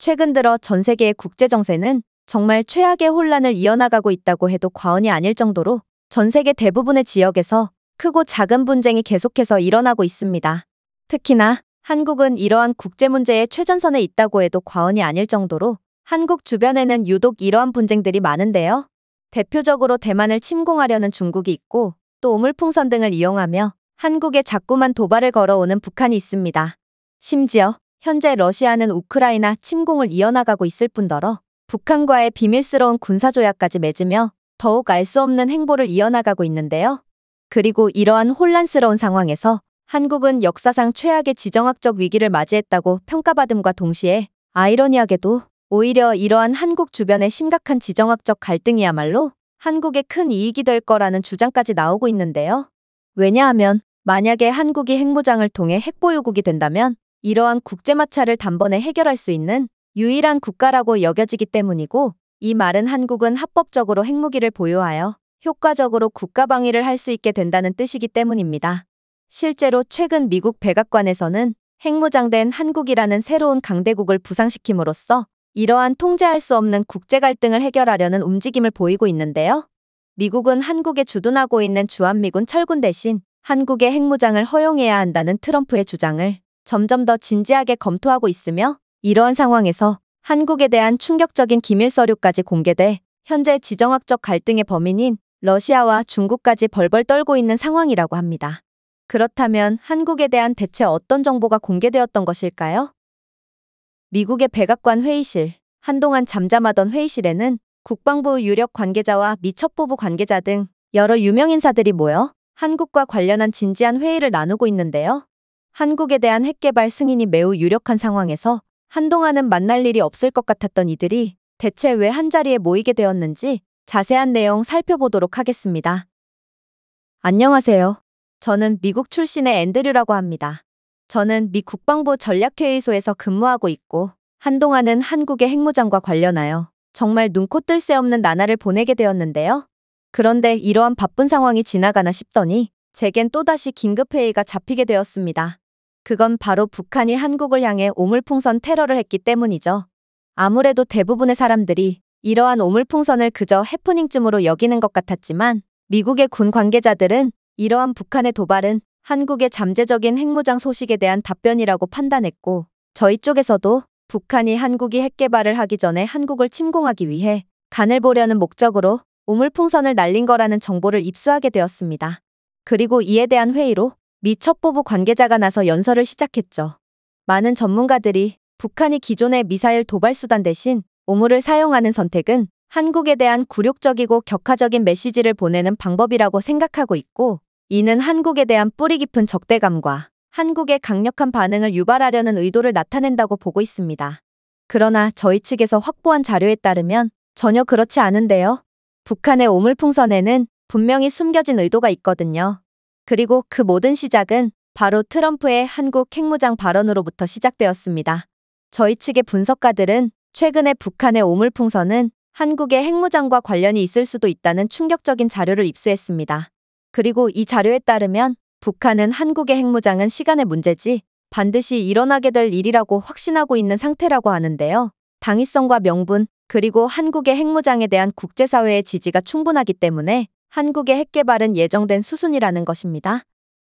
최근 들어 전 세계의 국제 정세는 정말 최악의 혼란을 이어나가고 있다고 해도 과언이 아닐 정도로 전 세계 대부분의 지역에서 크고 작은 분쟁이 계속해서 일어나고 있습니다. 특히나 한국은 이러한 국제 문제의 최전선에 있다고 해도 과언이 아닐 정도로 한국 주변에는 유독 이러한 분쟁들이 많은데요. 대표적으로 대만을 침공하려는 중국이 있고 또 오물풍선 등을 이용하며 한국에 자꾸만 도발을 걸어오는 북한이 있습니다. 심지어 현재 러시아는 우크라이나 침공을 이어나가고 있을 뿐더러 북한과의 비밀스러운 군사조약까지 맺으며 더욱 알 수 없는 행보를 이어나가고 있는데요. 그리고 이러한 혼란스러운 상황에서 한국은 역사상 최악의 지정학적 위기를 맞이했다고 평가받음과 동시에 아이러니하게도 오히려 이러한 한국 주변의 심각한 지정학적 갈등이야말로 한국의 큰 이익이 될 거라는 주장까지 나오고 있는데요. 왜냐하면 만약에 한국이 핵무장을 통해 핵보유국이 된다면 이러한 국제마찰을 단번에 해결할 수 있는 유일한 국가라고 여겨지기 때문이고 이 말은 한국은 합법적으로 핵무기를 보유하여 효과적으로 국가 방위를 할 수 있게 된다는 뜻이기 때문입니다. 실제로 최근 미국 백악관에서는 핵무장된 한국이라는 새로운 강대국을 부상시킴으로써 이러한 통제할 수 없는 국제 갈등을 해결하려는 움직임을 보이고 있는데요. 미국은 한국에 주둔하고 있는 주한미군 철군 대신 한국의 핵무장을 허용해야 한다는 트럼프의 주장을 점점 더 진지하게 검토하고 있으며 이러한 상황에서 한국에 대한 충격적인 기밀 서류까지 공개돼 현재 지정학적 갈등의 범인인 러시아와 중국까지 벌벌 떨고 있는 상황이라고 합니다. 그렇다면 한국에 대한 대체 어떤 정보가 공개되었던 것일까요? 미국의 백악관 회의실, 한동안 잠잠하던 회의실에는 국방부 유력 관계자와 미 첩보부 관계자 등 여러 유명 인사들이 모여 한국과 관련한 진지한 회의를 나누고 있는데요. 한국에 대한 핵개발 승인이 매우 유력한 상황에서 한동안은 만날 일이 없을 것 같았던 이들이 대체 왜 한자리에 모이게 되었는지 자세한 내용 살펴보도록 하겠습니다. 안녕하세요. 저는 미국 출신의 앤드류라고 합니다. 저는 미 국방부 전략회의소에서 근무하고 있고 한동안은 한국의 핵무장과 관련하여 정말 눈코 뜰 새 없는 나날을 보내게 되었는데요. 그런데 이러한 바쁜 상황이 지나가나 싶더니 제겐 또다시 긴급회의가 잡히게 되었습니다. 그건 바로 북한이 한국을 향해 오물풍선 테러를 했기 때문이죠. 아무래도 대부분의 사람들이 이러한 오물풍선을 그저 해프닝쯤으로 여기는 것 같았지만 미국의 군 관계자들은 이러한 북한의 도발은 한국의 잠재적인 핵무장 소식에 대한 답변이라고 판단했고 저희 쪽에서도 북한이 한국이 핵개발을 하기 전에 한국을 침공하기 위해 간을 보려는 목적으로 오물풍선을 날린 거라는 정보를 입수하게 되었습니다. 그리고 이에 대한 회의로 미 첩보부 관계자가 나서 연설을 시작했죠. 많은 전문가들이 북한이 기존의 미사일 도발 수단 대신 오물을 사용하는 선택은 한국에 대한 굴욕적이고 격화적인 메시지를 보내는 방법이라고 생각하고 있고 이는 한국에 대한 뿌리 깊은 적대감과 한국의 강력한 반응을 유발하려는 의도를 나타낸다고 보고 있습니다. 그러나 저희 측에서 확보한 자료에 따르면 전혀 그렇지 않은데요. 북한의 오물풍선에는 분명히 숨겨진 의도가 있거든요. 그리고 그 모든 시작은 바로 트럼프의 한국 핵무장 발언으로부터 시작되었습니다. 저희 측의 분석가들은 최근에 북한의 오물풍선은 한국의 핵무장과 관련이 있을 수도 있다는 충격적인 자료를 입수했습니다. 그리고 이 자료에 따르면 북한은 한국의 핵무장은 시간의 문제지 반드시 일어나게 될 일이라고 확신하고 있는 상태라고 하는데요. 당위성과 명분, 그리고 한국의 핵무장에 대한 국제사회의 지지가 충분하기 때문에 한국의 핵개발은 예정된 수순이라는 것입니다.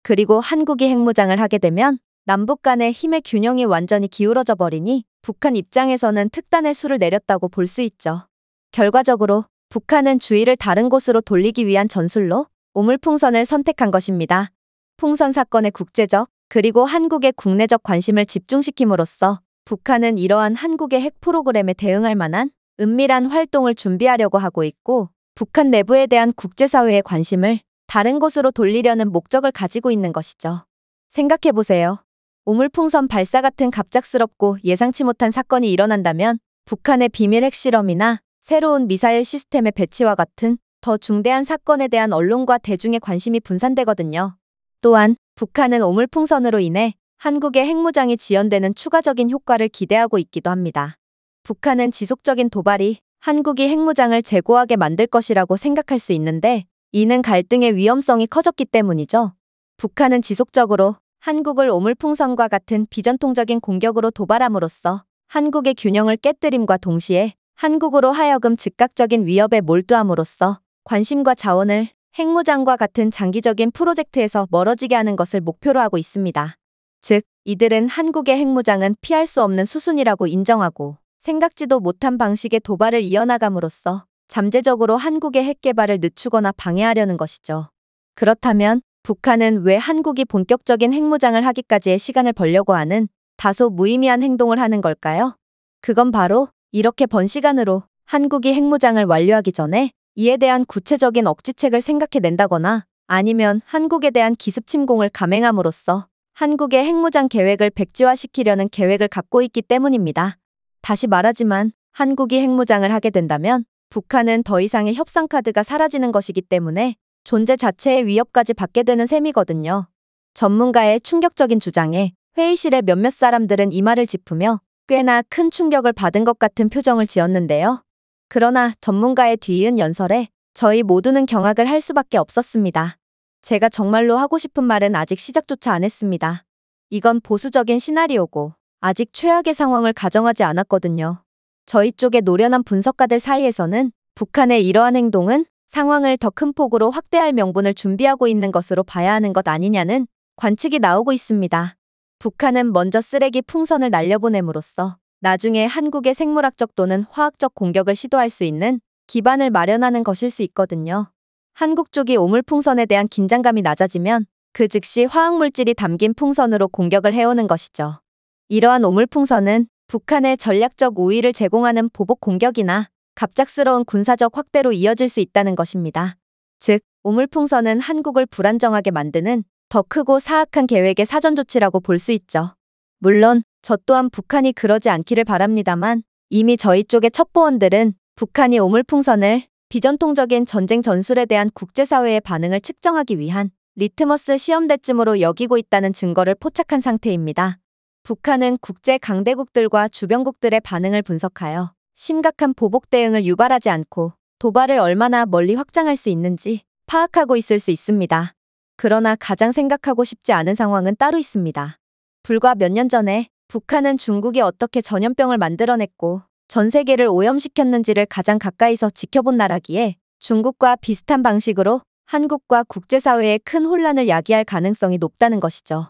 그리고 한국이 핵무장을 하게 되면 남북 간의 힘의 균형이 완전히 기울어져 버리니 북한 입장에서는 특단의 수를 내렸다고 볼 수 있죠. 결과적으로 북한은 주의를 다른 곳으로 돌리기 위한 전술로 오물풍선을 선택한 것입니다. 풍선 사건의 국제적 그리고 한국의 국내적 관심을 집중시킴으로써 북한은 이러한 한국의 핵 프로그램에 대응할 만한 은밀한 활동을 준비하려고 하고 있고 북한 내부에 대한 국제사회의 관심을 다른 곳으로 돌리려는 목적을 가지고 있는 것이죠. 생각해보세요. 오물풍선 발사 같은 갑작스럽고 예상치 못한 사건이 일어난다면 북한의 비밀 핵실험이나 새로운 미사일 시스템의 배치와 같은 더 중대한 사건에 대한 언론과 대중의 관심이 분산되거든요. 또한 북한은 오물풍선으로 인해 한국의 핵무장이 지연되는 추가적인 효과를 기대하고 있기도 합니다. 북한은 지속적인 도발이 한국이 핵무장을 재고하게 만들 것이라고 생각할 수 있는데 이는 갈등의 위험성이 커졌기 때문이죠. 북한은 지속적으로 한국을 오물풍선과 같은 비전통적인 공격으로 도발함으로써 한국의 균형을 깨뜨림과 동시에 한국으로 하여금 즉각적인 위협에 몰두함으로써 관심과 자원을 핵무장과 같은 장기적인 프로젝트에서 멀어지게 하는 것을 목표로 하고 있습니다. 즉, 이들은 한국의 핵무장은 피할 수 없는 수순이라고 인정하고 생각지도 못한 방식의 도발을 이어나감으로써 잠재적으로 한국의 핵개발을 늦추거나 방해하려는 것이죠. 그렇다면 북한은 왜 한국이 본격적인 핵무장을 하기까지의 시간을 벌려고 하는 다소 무의미한 행동을 하는 걸까요? 그건 바로 이렇게 번 시간으로 한국이 핵무장을 완료하기 전에 이에 대한 구체적인 억지책을 생각해낸다거나 아니면 한국에 대한 기습 침공을 감행함으로써 한국의 핵무장 계획을 백지화시키려는 계획을 갖고 있기 때문입니다. 다시 말하지만 한국이 핵무장을 하게 된다면 북한은 더 이상의 협상 카드가 사라지는 것이기 때문에 존재 자체의 위협까지 받게 되는 셈이거든요. 전문가의 충격적인 주장에 회의실의 몇몇 사람들은 이 말을 짚으며 꽤나 큰 충격을 받은 것 같은 표정을 지었는데요. 그러나 전문가의 뒤이은 연설에 저희 모두는 경악을 할 수밖에 없었습니다. 제가 정말로 하고 싶은 말은 아직 시작조차 안 했습니다. 이건 보수적인 시나리오고 아직 최악의 상황을 가정하지 않았거든요. 저희 쪽의 노련한 분석가들 사이에서는 북한의 이러한 행동은 상황을 더 큰 폭으로 확대할 명분을 준비하고 있는 것으로 봐야 하는 것 아니냐는 관측이 나오고 있습니다. 북한은 먼저 쓰레기 풍선을 날려보냄으로써 나중에 한국의 생물학적 또는 화학적 공격을 시도할 수 있는 기반을 마련하는 것일 수 있거든요. 한국 쪽이 오물풍선에 대한 긴장감이 낮아지면 그 즉시 화학물질이 담긴 풍선으로 공격을 해오는 것이죠. 이러한 오물풍선은 북한의 전략적 우위를 제공하는 보복 공격이나 갑작스러운 군사적 확대로 이어질 수 있다는 것입니다. 즉, 오물풍선은 한국을 불안정하게 만드는 더 크고 사악한 계획의 사전 조치라고 볼 수 있죠. 물론 저 또한 북한이 그러지 않기를 바랍니다만 이미 저희 쪽의 첩보원들은 북한이 오물풍선을 비전통적인 전쟁 전술에 대한 국제사회의 반응을 측정하기 위한 리트머스 시험대쯤으로 여기고 있다는 증거를 포착한 상태입니다. 북한은 국제 강대국들과 주변국들의 반응을 분석하여 심각한 보복 대응을 유발하지 않고 도발을 얼마나 멀리 확장할 수 있는지 파악하고 있을 수 있습니다. 그러나 가장 생각하고 싶지 않은 상황은 따로 있습니다. 불과 몇 년 전에 북한은 중국이 어떻게 전염병을 만들어냈고 전 세계를 오염시켰는지를 가장 가까이서 지켜본 나라기에 중국과 비슷한 방식으로 한국과 국제사회에 큰 혼란을 야기할 가능성이 높다는 것이죠.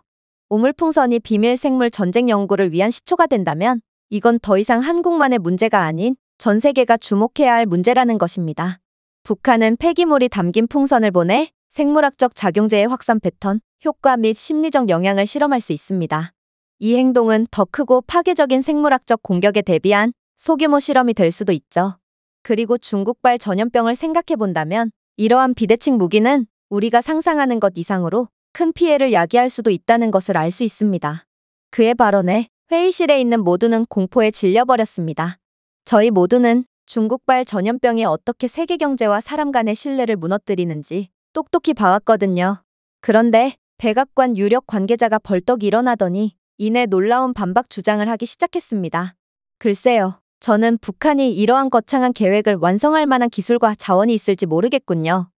우물풍선이 비밀 생물 전쟁 연구를 위한 시초가 된다면 이건 더 이상 한국만의 문제가 아닌 전 세계가 주목해야 할 문제라는 것입니다. 북한은 폐기물이 담긴 풍선을 보내 생물학적 작용제의 확산 패턴, 효과 및 심리적 영향을 실험할 수 있습니다. 이 행동은 더 크고 파괴적인 생물학적 공격에 대비한 소규모 실험이 될 수도 있죠. 그리고 중국발 전염병을 생각해 본다면 이러한 비대칭 무기는 우리가 상상하는 것 이상으로 큰 피해를 야기할 수도 있다는 것을 알 수 있습니다. 그의 발언에 회의실에 있는 모두는 공포에 질려버렸습니다. 저희 모두는 중국발 전염병이 어떻게 세계 경제와 사람 간의 신뢰를 무너뜨리는지 똑똑히 봐왔거든요. 그런데 백악관 유력 관계자가 벌떡 일어나더니 이내 놀라운 반박 주장을 하기 시작했습니다. 글쎄요. 저는 북한이 이러한 거창한 계획을 완성할 만한 기술과 자원이 있을지 모르겠군요.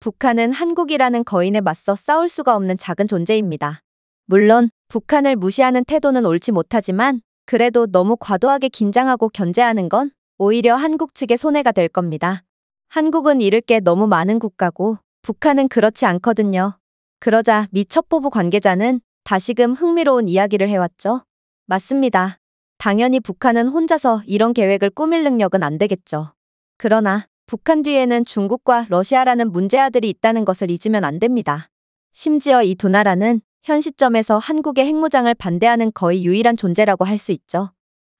북한은 한국이라는 거인에 맞서 싸울 수가 없는 작은 존재입니다. 물론 북한을 무시하는 태도는 옳지 못하지만 그래도 너무 과도하게 긴장하고 견제하는 건 오히려 한국 측의 손해가 될 겁니다. 한국은 잃을 게 너무 많은 국가고 북한은 그렇지 않거든요. 그러자 미 첩보부 관계자는 다시금 흥미로운 이야기를 해왔죠. 맞습니다. 당연히 북한은 혼자서 이런 계획을 꾸밀 능력은 안 되겠죠. 그러나 북한 뒤에는 중국과 러시아라는 문제아들이 있다는 것을 잊으면 안 됩니다. 심지어 이 두 나라는 현 시점에서 한국의 핵무장을 반대하는 거의 유일한 존재라고 할 수 있죠.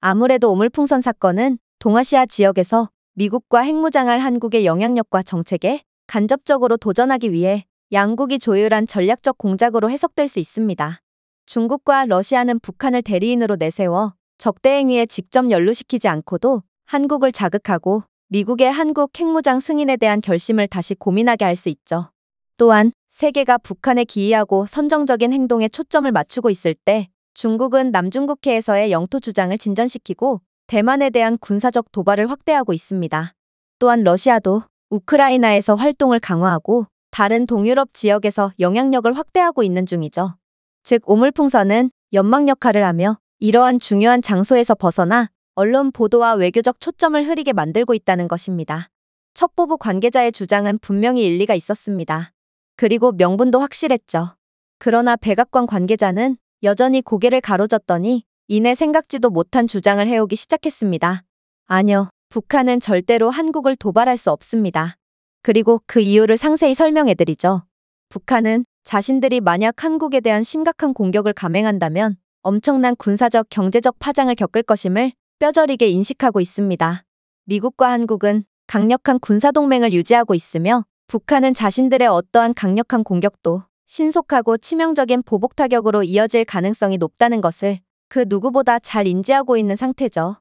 아무래도 오물풍선 사건은 동아시아 지역에서 미국과 핵무장을 한국의 영향력과 정책에 간접적으로 도전하기 위해 양국이 조율한 전략적 공작으로 해석될 수 있습니다. 중국과 러시아는 북한을 대리인으로 내세워 적대행위에 직접 연루시키지 않고도 한국을 자극하고 미국의 한국 핵무장 승인에 대한 결심을 다시 고민하게 할 수 있죠. 또한 세계가 북한에 기이하고 선정적인 행동에 초점을 맞추고 있을 때 중국은 남중국해에서의 영토 주장을 진전시키고 대만에 대한 군사적 도발을 확대하고 있습니다. 또한 러시아도 우크라이나에서 활동을 강화하고 다른 동유럽 지역에서 영향력을 확대하고 있는 중이죠. 즉 오물풍선은 연막 역할을 하며 이러한 중요한 장소에서 벗어나 언론 보도와 외교적 초점을 흐리게 만들고 있다는 것입니다. 첩보부 관계자의 주장은 분명히 일리가 있었습니다. 그리고 명분도 확실했죠. 그러나 백악관 관계자는 여전히 고개를 가로졌더니 이내 생각지도 못한 주장을 해오기 시작했습니다. 아니요, 북한은 절대로 한국을 도발할 수 없습니다. 그리고 그 이유를 상세히 설명해드리죠. 북한은 자신들이 만약 한국에 대한 심각한 공격을 감행한다면 엄청난 군사적 경제적 파장을 겪을 것임을 뼈저리게 인식하고 있습니다. 미국과 한국은 강력한 군사동맹을 유지하고 있으며 북한은 자신들의 어떠한 강력한 공격도 신속하고 치명적인 보복 타격으로 이어질 가능성이 높다는 것을 그 누구보다 잘 인지하고 있는 상태죠.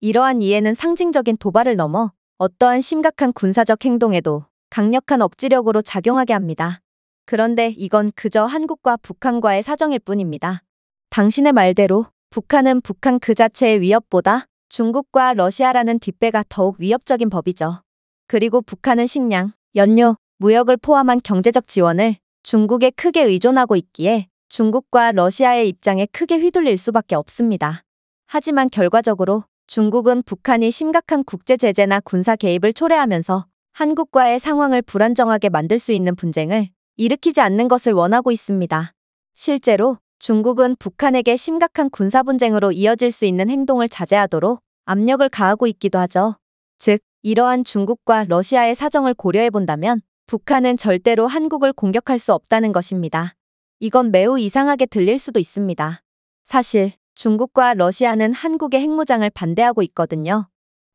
이러한 이해는 상징적인 도발을 넘어 어떠한 심각한 군사적 행동에도 강력한 억지력으로 작용하게 합니다. 그런데 이건 그저 한국과 북한과의 사정일 뿐입니다. 당신의 말대로 북한은 북한 그 자체의 위협보다 중국과 러시아라는 뒷배가 더욱 위협적인 법이죠. 그리고 북한은 식량, 연료, 무역을 포함한 경제적 지원을 중국에 크게 의존하고 있기에 중국과 러시아의 입장에 크게 휘둘릴 수밖에 없습니다. 하지만 결과적으로 중국은 북한이 심각한 국제 제재나 군사 개입을 초래하면서 한국과의 상황을 불안정하게 만들 수 있는 분쟁을 일으키지 않는 것을 원하고 있습니다. 실제로 중국은 북한에게 심각한 군사 분쟁으로 이어질 수 있는 행동을 자제하도록 압력을 가하고 있기도 하죠. 즉, 이러한 중국과 러시아의 사정을 고려해 본다면 북한은 절대로 한국을 공격할 수 없다는 것입니다. 이건 매우 이상하게 들릴 수도 있습니다. 사실 중국과 러시아는 한국의 핵무장을 반대하고 있거든요.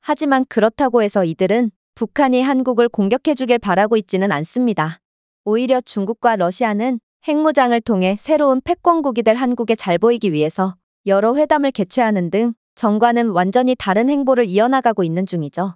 하지만 그렇다고 해서 이들은 북한이 한국을 공격해주길 바라고 있지는 않습니다. 오히려 중국과 러시아는 핵무장을 통해 새로운 패권국이 될 한국에 잘 보이기 위해서 여러 회담을 개최하는 등정관은 완전히 다른 행보를 이어나가고 있는 중이죠.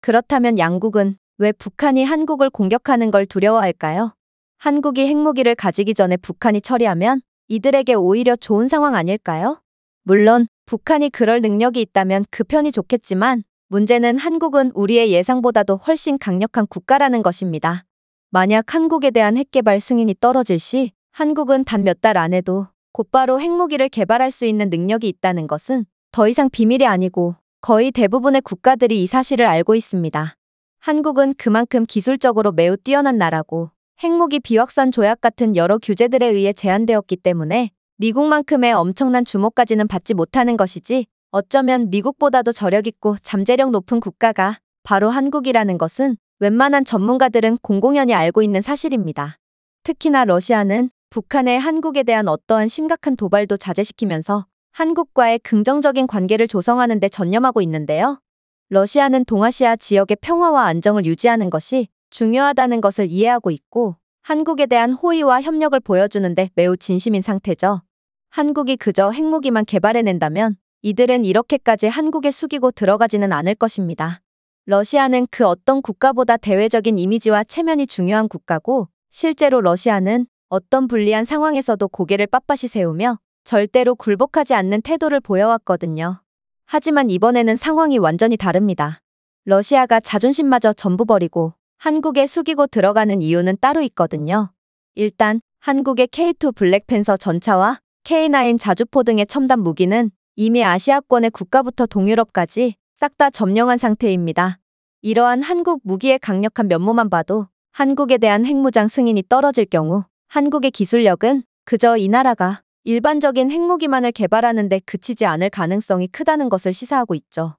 그렇다면 양국은 왜 북한이 한국을 공격하는 걸 두려워할까요? 한국이 핵무기를 가지기 전에 북한이 처리하면 이들에게 오히려 좋은 상황 아닐까요? 물론 북한이 그럴 능력이 있다면 그 편이 좋겠지만 문제는 한국은 우리의 예상보다도 훨씬 강력한 국가라는 것입니다. 만약 한국에 대한 핵개발 승인이 떨어질 시 한국은 단 몇 달 안에도 곧바로 핵무기를 개발할 수 있는 능력이 있다는 것은 더 이상 비밀이 아니고 거의 대부분의 국가들이 이 사실을 알고 있습니다. 한국은 그만큼 기술적으로 매우 뛰어난 나라고 핵무기 비확산 조약 같은 여러 규제들에 의해 제한되었기 때문에 미국만큼의 엄청난 주목까지는 받지 못하는 것이지 어쩌면 미국보다도 저력 있고 잠재력 높은 국가가 바로 한국이라는 것은 웬만한 전문가들은 공공연히 알고 있는 사실입니다. 특히나 러시아는 북한의 한국에 대한 어떠한 심각한 도발도 자제시키면서 한국과의 긍정적인 관계를 조성하는 데 전념하고 있는데요. 러시아는 동아시아 지역의 평화와 안정을 유지하는 것이 중요하다는 것을 이해하고 있고 한국에 대한 호의와 협력을 보여주는데 매우 진심인 상태죠. 한국이 그저 핵무기만 개발해낸다면 이들은 이렇게까지 한국에 숙이고 들어가지는 않을 것입니다. 러시아는 그 어떤 국가보다 대외적인 이미지와 체면이 중요한 국가고 실제로 러시아는 어떤 불리한 상황에서도 고개를 빳빳이 세우며 절대로 굴복하지 않는 태도를 보여왔거든요. 하지만 이번에는 상황이 완전히 다릅니다. 러시아가 자존심마저 전부 버리고 한국에 숙이고 들어가는 이유는 따로 있거든요. 일단 한국의 K2 블랙팬서 전차와 K9 자주포 등의 첨단 무기는 이미 아시아권의 국가부터 동유럽까지 싹다 점령한 상태입니다. 이러한 한국 무기의 강력한 면모만 봐도 한국에 대한 핵무장 승인이 떨어질 경우 한국의 기술력은 그저 이 나라가 일반적인 핵무기만을 개발하는 데 그치지 않을 가능성이 크다는 것을 시사하고 있죠.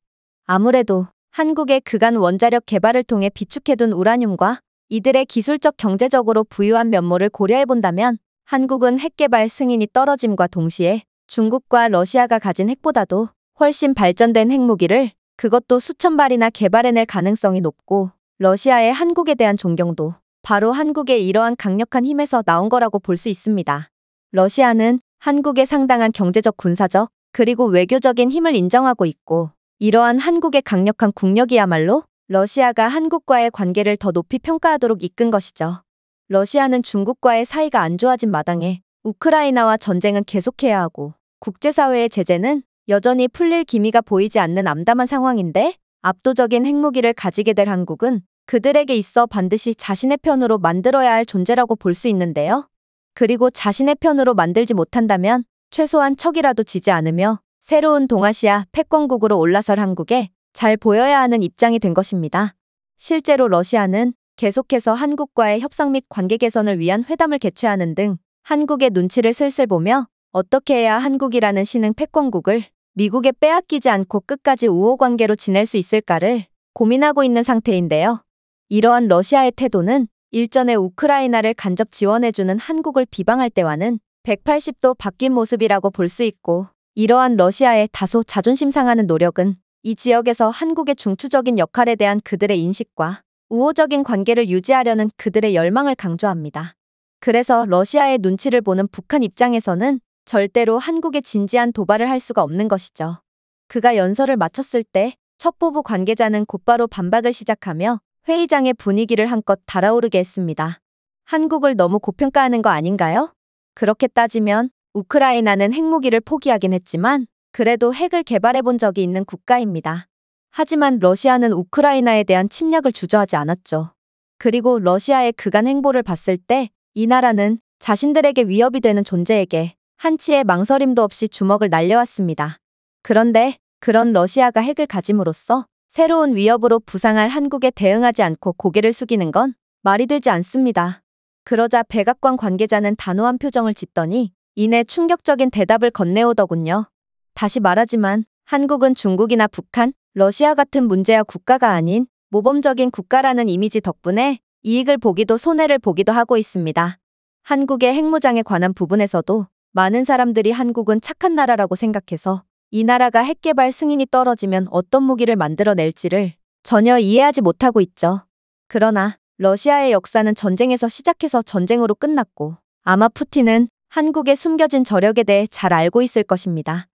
아무래도 한국의 그간 원자력 개발을 통해 비축해둔 우라늄과 이들의 기술적 경제적으로 부유한 면모를 고려해본다면 한국은 핵개발 승인이 떨어짐과 동시에 중국과 러시아가 가진 핵보다도 훨씬 발전된 핵무기를 그것도 수천 발이나 개발해낼 가능성이 높고 러시아의 한국에 대한 존경도 바로 한국의 이러한 강력한 힘에서 나온 거라고 볼 수 있습니다. 러시아는 한국의 상당한 경제적 군사적 그리고 외교적인 힘을 인정하고 있고 이러한 한국의 강력한 국력이야말로 러시아가 한국과의 관계를 더 높이 평가하도록 이끈 것이죠. 러시아는 중국과의 사이가 안 좋아진 마당에 우크라이나와 전쟁은 계속해야 하고 국제사회의 제재는 여전히 풀릴 기미가 보이지 않는 암담한 상황인데 압도적인 핵무기를 가지게 될 한국은 그들에게 있어 반드시 자신의 편으로 만들어야 할 존재라고 볼 수 있는데요. 그리고 자신의 편으로 만들지 못한다면 최소한 척이라도 지지 않으며 새로운 동아시아 패권국으로 올라설 한국에 잘 보여야 하는 입장이 된 것입니다. 실제로 러시아는 계속해서 한국과의 협상 및 관계 개선을 위한 회담을 개최하는 등 한국의 눈치를 슬슬 보며 어떻게 해야 한국이라는 신흥 패권국을 미국에 빼앗기지 않고 끝까지 우호관계로 지낼 수 있을까를 고민하고 있는 상태인데요. 이러한 러시아의 태도는 일전에 우크라이나를 간접 지원해주는 한국을 비방할 때와는 180도 바뀐 모습이라고 볼 수 있고 이러한 러시아의 다소 자존심 상하는 노력은 이 지역에서 한국의 중추적인 역할에 대한 그들의 인식과 우호적인 관계를 유지하려는 그들의 열망을 강조합니다. 그래서 러시아의 눈치를 보는 북한 입장에서는 절대로 한국에 진지한 도발을 할 수가 없는 것이죠. 그가 연설을 마쳤을 때 첩보부 관계자는 곧바로 반박을 시작하며 회의장의 분위기를 한껏 달아오르게 했습니다. 한국을 너무 고평가하는 거 아닌가요? 그렇게 따지면 우크라이나는 핵무기를 포기하긴 했지만 그래도 핵을 개발해 본 적이 있는 국가입니다. 하지만 러시아는 우크라이나에 대한 침략을 주저하지 않았죠. 그리고 러시아의 그간 행보를 봤을 때 이 나라는 자신들에게 위협이 되는 존재에게 한치의 망설임도 없이 주먹을 날려왔습니다. 그런데 그런 러시아가 핵을 가짐으로써 새로운 위협으로 부상할 한국에 대응하지 않고 고개를 숙이는 건 말이 되지 않습니다. 그러자 백악관 관계자는 단호한 표정을 짓더니 이내 충격적인 대답을 건네오더군요. 다시 말하지만 한국은 중국이나 북한, 러시아 같은 문제와 국가가 아닌 모범적인 국가라는 이미지 덕분에 이익을 보기도 손해를 보기도 하고 있습니다. 한국의 핵무장에 관한 부분에서도 많은 사람들이 한국은 착한 나라라고 생각해서 이 나라가 핵개발 승인이 떨어지면 어떤 무기를 만들어낼지를 전혀 이해하지 못하고 있죠. 그러나 러시아의 역사는 전쟁에서 시작해서 전쟁으로 끝났고 아마 푸틴은 한국의 숨겨진 저력에 대해 잘 알고 있을 것입니다.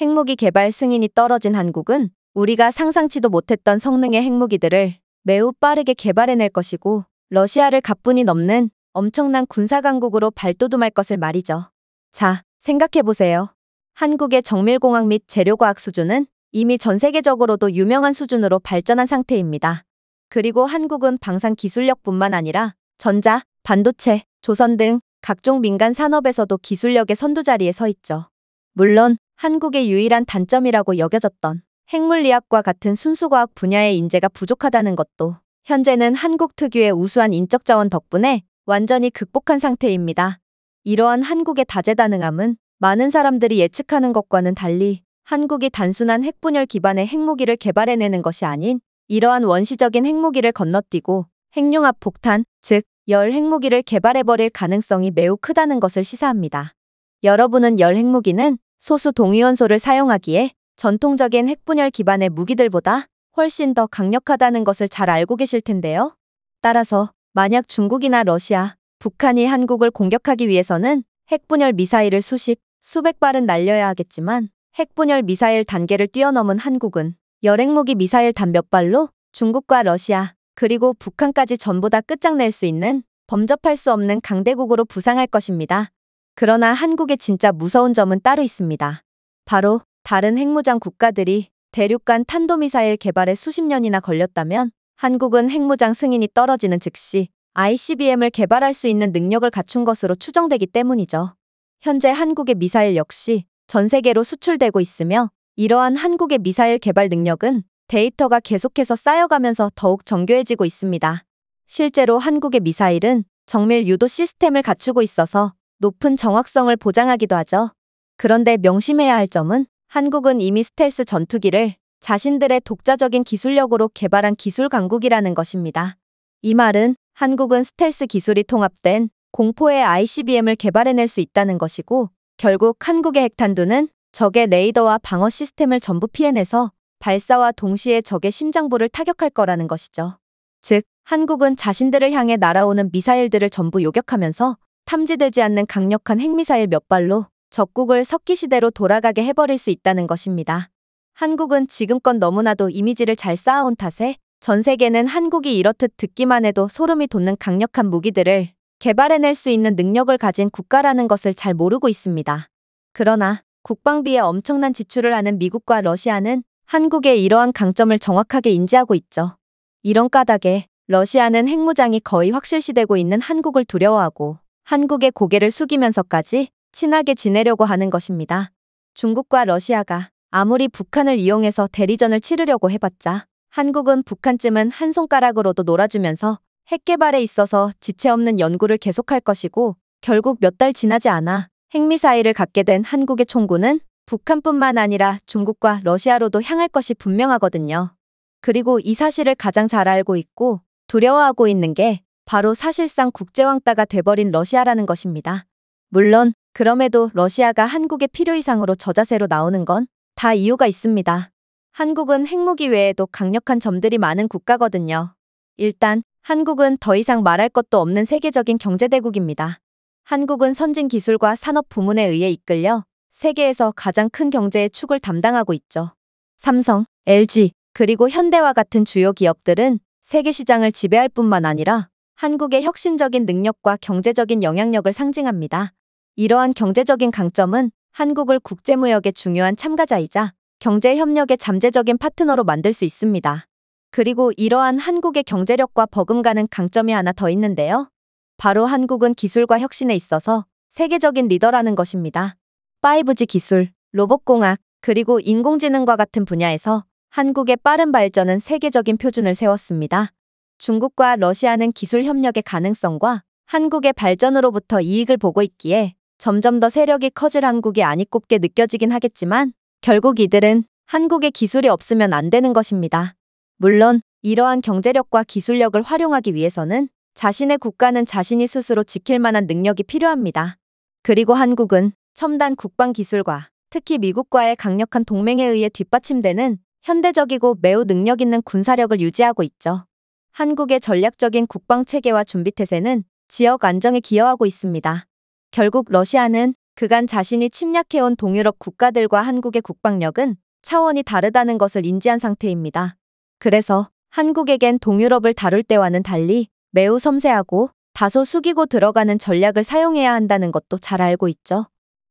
핵무기 개발 승인이 떨어진 한국은 우리가 상상치도 못했던 성능의 핵무기들을 매우 빠르게 개발해낼 것이고 러시아를 가뿐히 넘는 엄청난 군사강국으로 발돋움할 것을 말이죠. 자, 생각해보세요. 한국의 정밀공학 및 재료과학 수준은 이미 전 세계적으로도 유명한 수준으로 발전한 상태입니다. 그리고 한국은 방산 기술력뿐만 아니라 전자, 반도체, 조선 등 각종 민간 산업에서도 기술력의 선두자리에 서 있죠. 물론 한국의 유일한 단점이라고 여겨졌던 핵물리학과 같은 순수과학 분야의 인재가 부족하다는 것도 현재는 한국 특유의 우수한 인적 자원 덕분에 완전히 극복한 상태입니다. 이러한 한국의 다재다능함은 많은 사람들이 예측하는 것과는 달리 한국이 단순한 핵분열 기반의 핵무기를 개발해내는 것이 아닌 이러한 원시적인 핵무기를 건너뛰고 핵융합 폭탄, 즉, 열 핵무기를 개발해버릴 가능성이 매우 크다는 것을 시사합니다. 여러분은 열 핵무기는 소수 동위원소를 사용하기에 전통적인 핵분열 기반의 무기들보다 훨씬 더 강력하다는 것을 잘 알고 계실 텐데요. 따라서 만약 중국이나 러시아, 북한이 한국을 공격하기 위해서는 핵분열 미사일을 수십, 수백 발은 날려야 하겠지만 핵분열 미사일 단계를 뛰어넘은 한국은 열핵무기 미사일 단 몇 발로 중국과 러시아, 그리고 북한까지 전부 다 끝장낼 수 있는 범접할 수 없는 강대국으로 부상할 것입니다. 그러나 한국의 진짜 무서운 점은 따로 있습니다. 바로 다른 핵무장 국가들이 대륙간 탄도미사일 개발에 수십 년이나 걸렸다면 한국은 핵무장 승인이 떨어지는 즉시 ICBM을 개발할 수 있는 능력을 갖춘 것으로 추정되기 때문이죠. 현재 한국의 미사일 역시 전 세계로 수출되고 있으며 이러한 한국의 미사일 개발 능력은 데이터가 계속해서 쌓여가면서 더욱 정교해지고 있습니다. 실제로 한국의 미사일은 정밀 유도 시스템을 갖추고 있어서 높은 정확성을 보장하기도 하죠. 그런데 명심해야 할 점은 한국은 이미 스텔스 전투기를 자신들의 독자적인 기술력으로 개발한 기술 강국이라는 것입니다. 이 말은 한국은 스텔스 기술이 통합된 공포의 ICBM을 개발해낼 수 있다는 것이고 결국 한국의 핵탄두는 적의 레이더와 방어 시스템을 전부 피해내서 발사와 동시에 적의 심장부를 타격할 거라는 것이죠. 즉, 한국은 자신들을 향해 날아오는 미사일들을 전부 요격하면서 탐지되지 않는 강력한 핵미사일 몇 발로 적국을 석기시대로 돌아가게 해버릴 수 있다는 것입니다. 한국은 지금껏 너무나도 이미지를 잘 쌓아온 탓에 전 세계는 한국이 이렇듯 듣기만 해도 소름이 돋는 강력한 무기들을 개발해낼 수 있는 능력을 가진 국가라는 것을 잘 모르고 있습니다. 그러나 국방비에 엄청난 지출을 하는 미국과 러시아는 한국의 이러한 강점을 정확하게 인지하고 있죠. 이런 까닭에 러시아는 핵무장이 거의 확실시되고 있는 한국을 두려워하고 한국의 고개를 숙이면서까지 친하게 지내려고 하는 것입니다. 중국과 러시아가 아무리 북한을 이용해서 대리전을 치르려고 해봤자 한국은 북한쯤은 한 손가락으로도 놀아주면서 핵 개발에 있어서 지체 없는 연구를 계속할 것이고 결국 몇 달 지나지 않아 핵미사일을 갖게 된 한국의 총구는 북한뿐만 아니라 중국과 러시아로도 향할 것이 분명하거든요. 그리고 이 사실을 가장 잘 알고 있고 두려워하고 있는 게 바로 사실상 국제왕따가 돼버린 러시아라는 것입니다. 물론 그럼에도 러시아가 한국의 필요 이상으로 저자세로 나오는 건 다 이유가 있습니다. 한국은 핵무기 외에도 강력한 점들이 많은 국가거든요. 일단 한국은 더 이상 말할 것도 없는 세계적인 경제대국입니다. 한국은 선진 기술과 산업 부문에 의해 이끌려 세계에서 가장 큰 경제의 축을 담당하고 있죠. 삼성, LG, 그리고 현대와 같은 주요 기업들은 세계 시장을 지배할 뿐만 아니라 한국의 혁신적인 능력과 경제적인 영향력을 상징합니다. 이러한 경제적인 강점은 한국을 국제무역의 중요한 참가자이자 경제 협력의 잠재적인 파트너로 만들 수 있습니다. 그리고 이러한 한국의 경제력과 버금가는 강점이 하나 더 있는데요. 바로 한국은 기술과 혁신에 있어서 세계적인 리더라는 것입니다. 5G 기술, 로봇공학, 그리고 인공지능과 같은 분야에서 한국의 빠른 발전은 세계적인 표준을 세웠습니다. 중국과 러시아는 기술 협력의 가능성과 한국의 발전으로부터 이익을 보고 있기에 점점 더 세력이 커질 한국이 아니꼽게 느껴지긴 하겠지만 결국 이들은 한국의 기술이 없으면 안 되는 것입니다. 물론 이러한 경제력과 기술력을 활용하기 위해서는 자신의 국가는 자신이 스스로 지킬 만한 능력이 필요합니다. 그리고 한국은 첨단 국방 기술과 특히 미국과의 강력한 동맹에 의해 뒷받침되는 현대적이고 매우 능력 있는 군사력을 유지하고 있죠. 한국의 전략적인 국방 체계와 준비태세는 지역 안정에 기여하고 있습니다. 결국 러시아는 그간 자신이 침략해온 동유럽 국가들과 한국의 국방력은 차원이 다르다는 것을 인지한 상태입니다. 그래서 한국에겐 동유럽을 다룰 때와는 달리 매우 섬세하고 다소 숙이고 들어가는 전략을 사용해야 한다는 것도 잘 알고 있죠.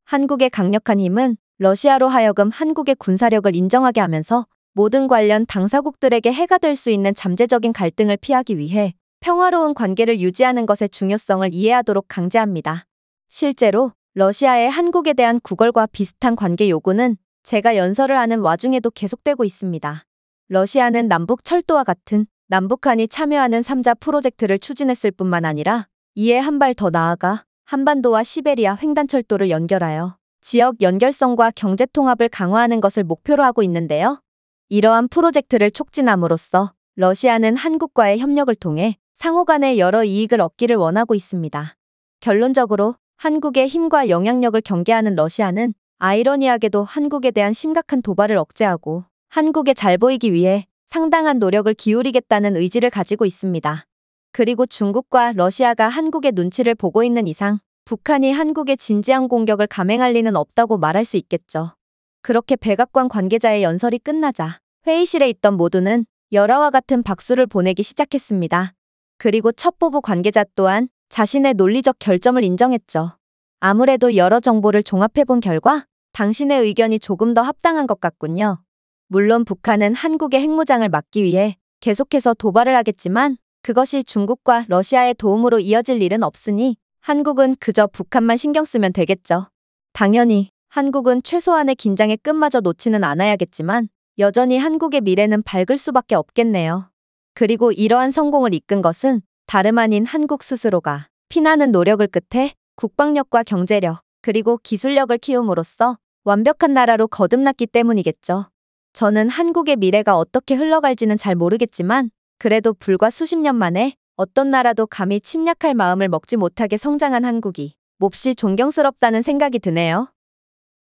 한국의 강력한 힘은 러시아로 하여금 한국의 군사력을 인정하게 하면서 모든 관련 당사국들에게 해가 될 수 있는 잠재적인 갈등을 피하기 위해 평화로운 관계를 유지하는 것의 중요성을 이해하도록 강제합니다. 실제로 러시아의 한국에 대한 구걸과 비슷한 관계 요구는 제가 연설을 하는 와중에도 계속되고 있습니다. 러시아는 남북 철도와 같은 남북한이 참여하는 3자 프로젝트를 추진했을 뿐만 아니라 이에 한 발 더 나아가 한반도와 시베리아 횡단철도를 연결하여 지역 연결성과 경제 통합을 강화하는 것을 목표로 하고 있는데요. 이러한 프로젝트를 촉진함으로써 러시아는 한국과의 협력을 통해 상호 간의 여러 이익을 얻기를 원하고 있습니다. 결론적으로 한국의 힘과 영향력을 경계하는 러시아는 아이러니하게도 한국에 대한 심각한 도발을 억제하고 한국에 잘 보이기 위해 상당한 노력을 기울이겠다는 의지를 가지고 있습니다. 그리고 중국과 러시아가 한국의 눈치를 보고 있는 이상 북한이 한국의 진지한 공격을 감행할 리는 없다고 말할 수 있겠죠. 그렇게 백악관 관계자의 연설이 끝나자 회의실에 있던 모두는 열화와 같은 박수를 보내기 시작했습니다. 그리고 첩 보부 관계자 또한 자신의 논리적 결점을 인정했죠. 아무래도 여러 정보를 종합해본 결과 당신의 의견이 조금 더 합당한 것 같군요. 물론 북한은 한국의 핵무장을 막기 위해 계속해서 도발을 하겠지만 그것이 중국과 러시아의 도움으로 이어질 일은 없으니 한국은 그저 북한만 신경 쓰면 되겠죠. 당연히 한국은 최소한의 긴장의 끝마저 놓치는 않아야겠지만 여전히 한국의 미래는 밝을 수밖에 없겠네요. 그리고 이러한 성공을 이끈 것은 다름 아닌 한국 스스로가 피나는 노력을 끝에 국방력과 경제력 그리고 기술력을 키움으로써 완벽한 나라로 거듭났기 때문이겠죠. 저는 한국의 미래가 어떻게 흘러갈지는 잘 모르겠지만 그래도 불과 수십 년 만에 어떤 나라도 감히 침략할 마음을 먹지 못하게 성장한 한국이 몹시 존경스럽다는 생각이 드네요.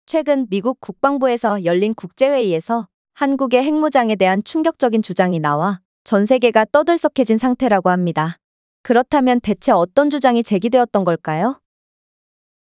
최근 미국 국방부에서 열린 국제회의에서 한국의 핵무장에 대한 충격적인 주장이 나와 전 세계가 떠들썩해진 상태라고 합니다. 그렇다면 대체 어떤 주장이 제기되었던 걸까요?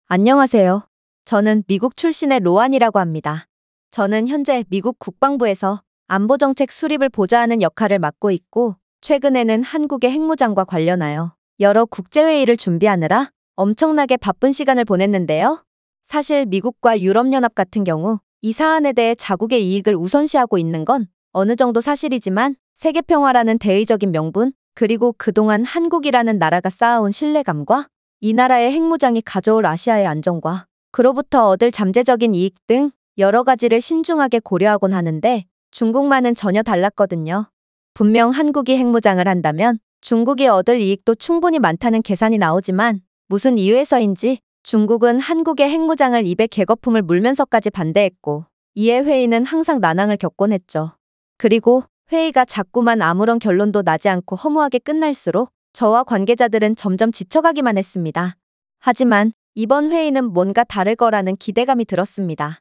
안녕하세요. 저는 미국 출신의 로안이라고 합니다. 저는 현재 미국 국방부에서 안보정책 수립을 보좌하는 역할을 맡고 있고, 최근에는 한국의 핵무장과 관련하여 여러 국제회의를 준비하느라 엄청나게 바쁜 시간을 보냈는데요. 사실 미국과 유럽연합 같은 경우 이 사안에 대해 자국의 이익을 우선시하고 있는 건 어느 정도 사실이지만 세계평화라는 대의적인 명분, 그리고 그동안 한국이라는 나라가 쌓아온 신뢰감과 이 나라의 핵무장이 가져올 아시아의 안정과 그로부터 얻을 잠재적인 이익 등 여러 가지를 신중하게 고려하곤 하는데 중국만은 전혀 달랐거든요. 분명 한국이 핵무장을 한다면 중국이 얻을 이익도 충분히 많다는 계산이 나오지만 무슨 이유에서인지 중국은 한국의 핵무장을 입에 개거품을 물면서까지 반대했고 이에 회의는 항상 난항을 겪곤 했죠. 그리고 회의가 자꾸만 아무런 결론도 나지 않고 허무하게 끝날수록 저와 관계자들은 점점 지쳐가기만 했습니다. 하지만 이번 회의는 뭔가 다를 거라는 기대감이 들었습니다.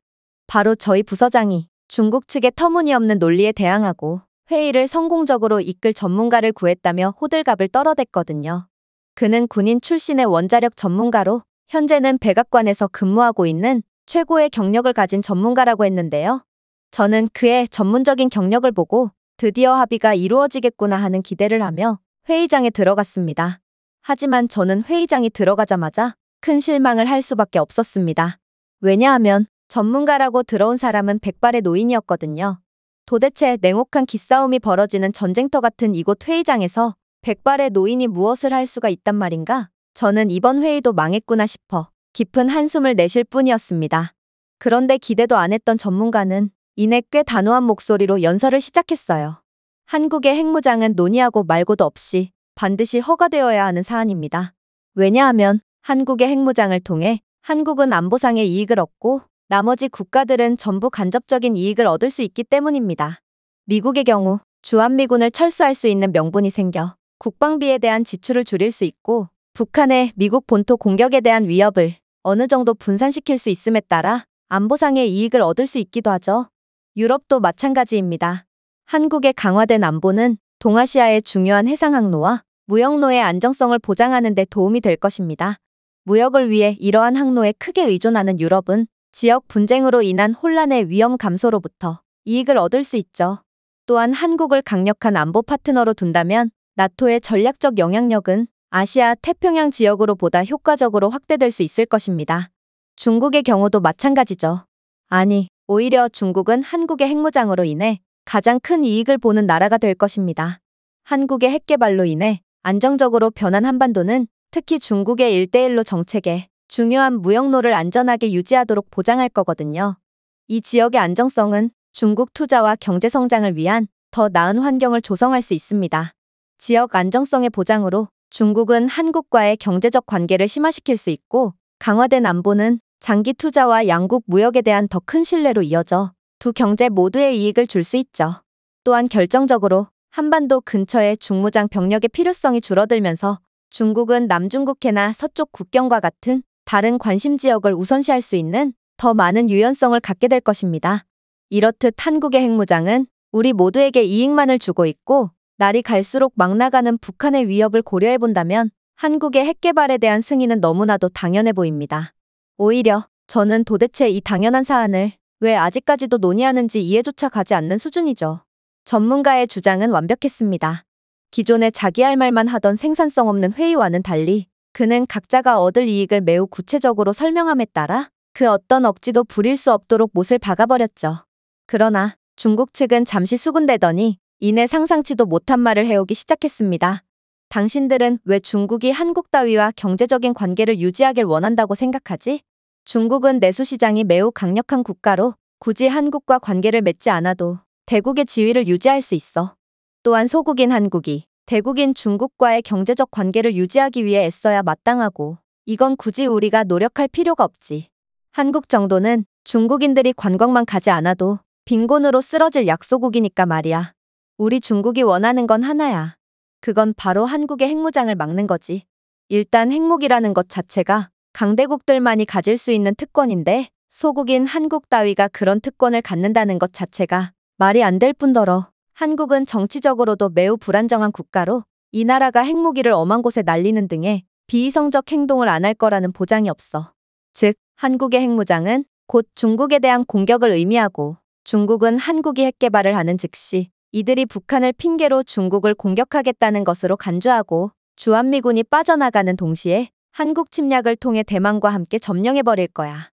바로 저희 부서장이 중국 측의 터무니없는 논리에 대항하고 회의를 성공적으로 이끌 전문가를 구했다며 호들갑을 떨어댔거든요. 그는 군인 출신의 원자력 전문가로 현재는 백악관에서 근무하고 있는 최고의 경력을 가진 전문가라고 했는데요. 저는 그의 전문적인 경력을 보고 드디어 합의가 이루어지겠구나 하는 기대를 하며 회의장에 들어갔습니다. 하지만 저는 회의장이 들어가자마자 큰 실망을 할 수밖에 없었습니다. 왜냐하면 전문가라고 들어온 사람은 백발의 노인이었거든요. 도대체 냉혹한 기싸움이 벌어지는 전쟁터 같은 이곳 회의장에서 백발의 노인이 무엇을 할 수가 있단 말인가? 저는 이번 회의도 망했구나 싶어 깊은 한숨을 내쉴 뿐이었습니다. 그런데 기대도 안 했던 전문가는 이내 꽤 단호한 목소리로 연설을 시작했어요. 한국의 핵무장은 논의하고 말고도 없이 반드시 허가되어야 하는 사안입니다. 왜냐하면 한국의 핵무장을 통해 한국은 안보상의 이익을 얻고 나머지 국가들은 전부 간접적인 이익을 얻을 수 있기 때문입니다. 미국의 경우 주한미군을 철수할 수 있는 명분이 생겨 국방비에 대한 지출을 줄일 수 있고 북한의 미국 본토 공격에 대한 위협을 어느 정도 분산시킬 수 있음에 따라 안보상의 이익을 얻을 수 있기도 하죠. 유럽도 마찬가지입니다. 한국의 강화된 안보는 동아시아의 중요한 해상 항로와 무역로의 안정성을 보장하는 데 도움이 될 것입니다. 무역을 위해 이러한 항로에 크게 의존하는 유럽은 지역 분쟁으로 인한 혼란의 위험 감소로부터 이익을 얻을 수 있죠. 또한 한국을 강력한 안보 파트너로 둔다면 나토의 전략적 영향력은 아시아 태평양 지역으로 보다 효과적으로 확대될 수 있을 것입니다. 중국의 경우도 마찬가지죠. 아니, 오히려 중국은 한국의 핵무장으로 인해 가장 큰 이익을 보는 나라가 될 것입니다. 한국의 핵개발로 인해 안정적으로 변한 한반도는 특히 중국의 일대일로 정책에 중요한 무역로를 안전하게 유지하도록 보장할 거거든요. 이 지역의 안정성은 중국 투자와 경제성장을 위한 더 나은 환경을 조성할 수 있습니다. 지역 안정성의 보장으로 중국은 한국과의 경제적 관계를 심화시킬 수 있고 강화된 안보는 장기 투자와 양국 무역에 대한 더 큰 신뢰로 이어져 두 경제 모두의 이익을 줄 수 있죠. 또한 결정적으로 한반도 근처의 중무장 병력의 필요성이 줄어들면서 중국은 남중국해나 서쪽 국경과 같은 다른 관심 지역을 우선시할 수 있는 더 많은 유연성을 갖게 될 것입니다. 이렇듯 한국의 핵무장은 우리 모두에게 이익만을 주고 있고 날이 갈수록 막 나가는 북한의 위협을 고려해 본다면 한국의 핵개발에 대한 승인은 너무나도 당연해 보입니다. 오히려 저는 도대체 이 당연한 사안을 왜 아직까지도 논의하는지 이해조차 가지 않는 수준이죠. 전문가의 주장은 완벽했습니다. 기존에 자기 할 말만 하던 생산성 없는 회의와는 달리 그는 각자가 얻을 이익을 매우 구체적으로 설명함에 따라 그 어떤 억지도 부릴 수 없도록 못을 박아버렸죠. 그러나 중국 측은 잠시 수군대더니 이내 상상치도 못한 말을 해오기 시작했습니다. 당신들은 왜 중국이 한국 따위와 경제적인 관계를 유지하길 원한다고 생각하지? 중국은 내수시장이 매우 강력한 국가로 굳이 한국과 관계를 맺지 않아도 대국의 지위를 유지할 수 있어. 또한 소국인 한국이 대국인 중국과의 경제적 관계를 유지하기 위해 애써야 마땅하고 이건 굳이 우리가 노력할 필요가 없지. 한국 정도는 중국인들이 관광만 가지 않아도 빈곤으로 쓰러질 약소국이니까 말이야. 우리 중국이 원하는 건 하나야. 그건 바로 한국의 핵무장을 막는 거지. 일단 핵무기라는 것 자체가 강대국들만이 가질 수 있는 특권인데 소국인 한국 따위가 그런 특권을 갖는다는 것 자체가 말이 안 될 뿐더러 한국은 정치적으로도 매우 불안정한 국가로 이 나라가 핵무기를 엄한 곳에 날리는 등의 비이성적 행동을 안 할 거라는 보장이 없어. 즉, 한국의 핵무장은 곧 중국에 대한 공격을 의미하고 중국은 한국이 핵개발을 하는 즉시 이들이 북한을 핑계로 중국을 공격하겠다는 것으로 간주하고 주한미군이 빠져나가는 동시에 한국 침략을 통해 대만과 함께 점령해버릴 거야.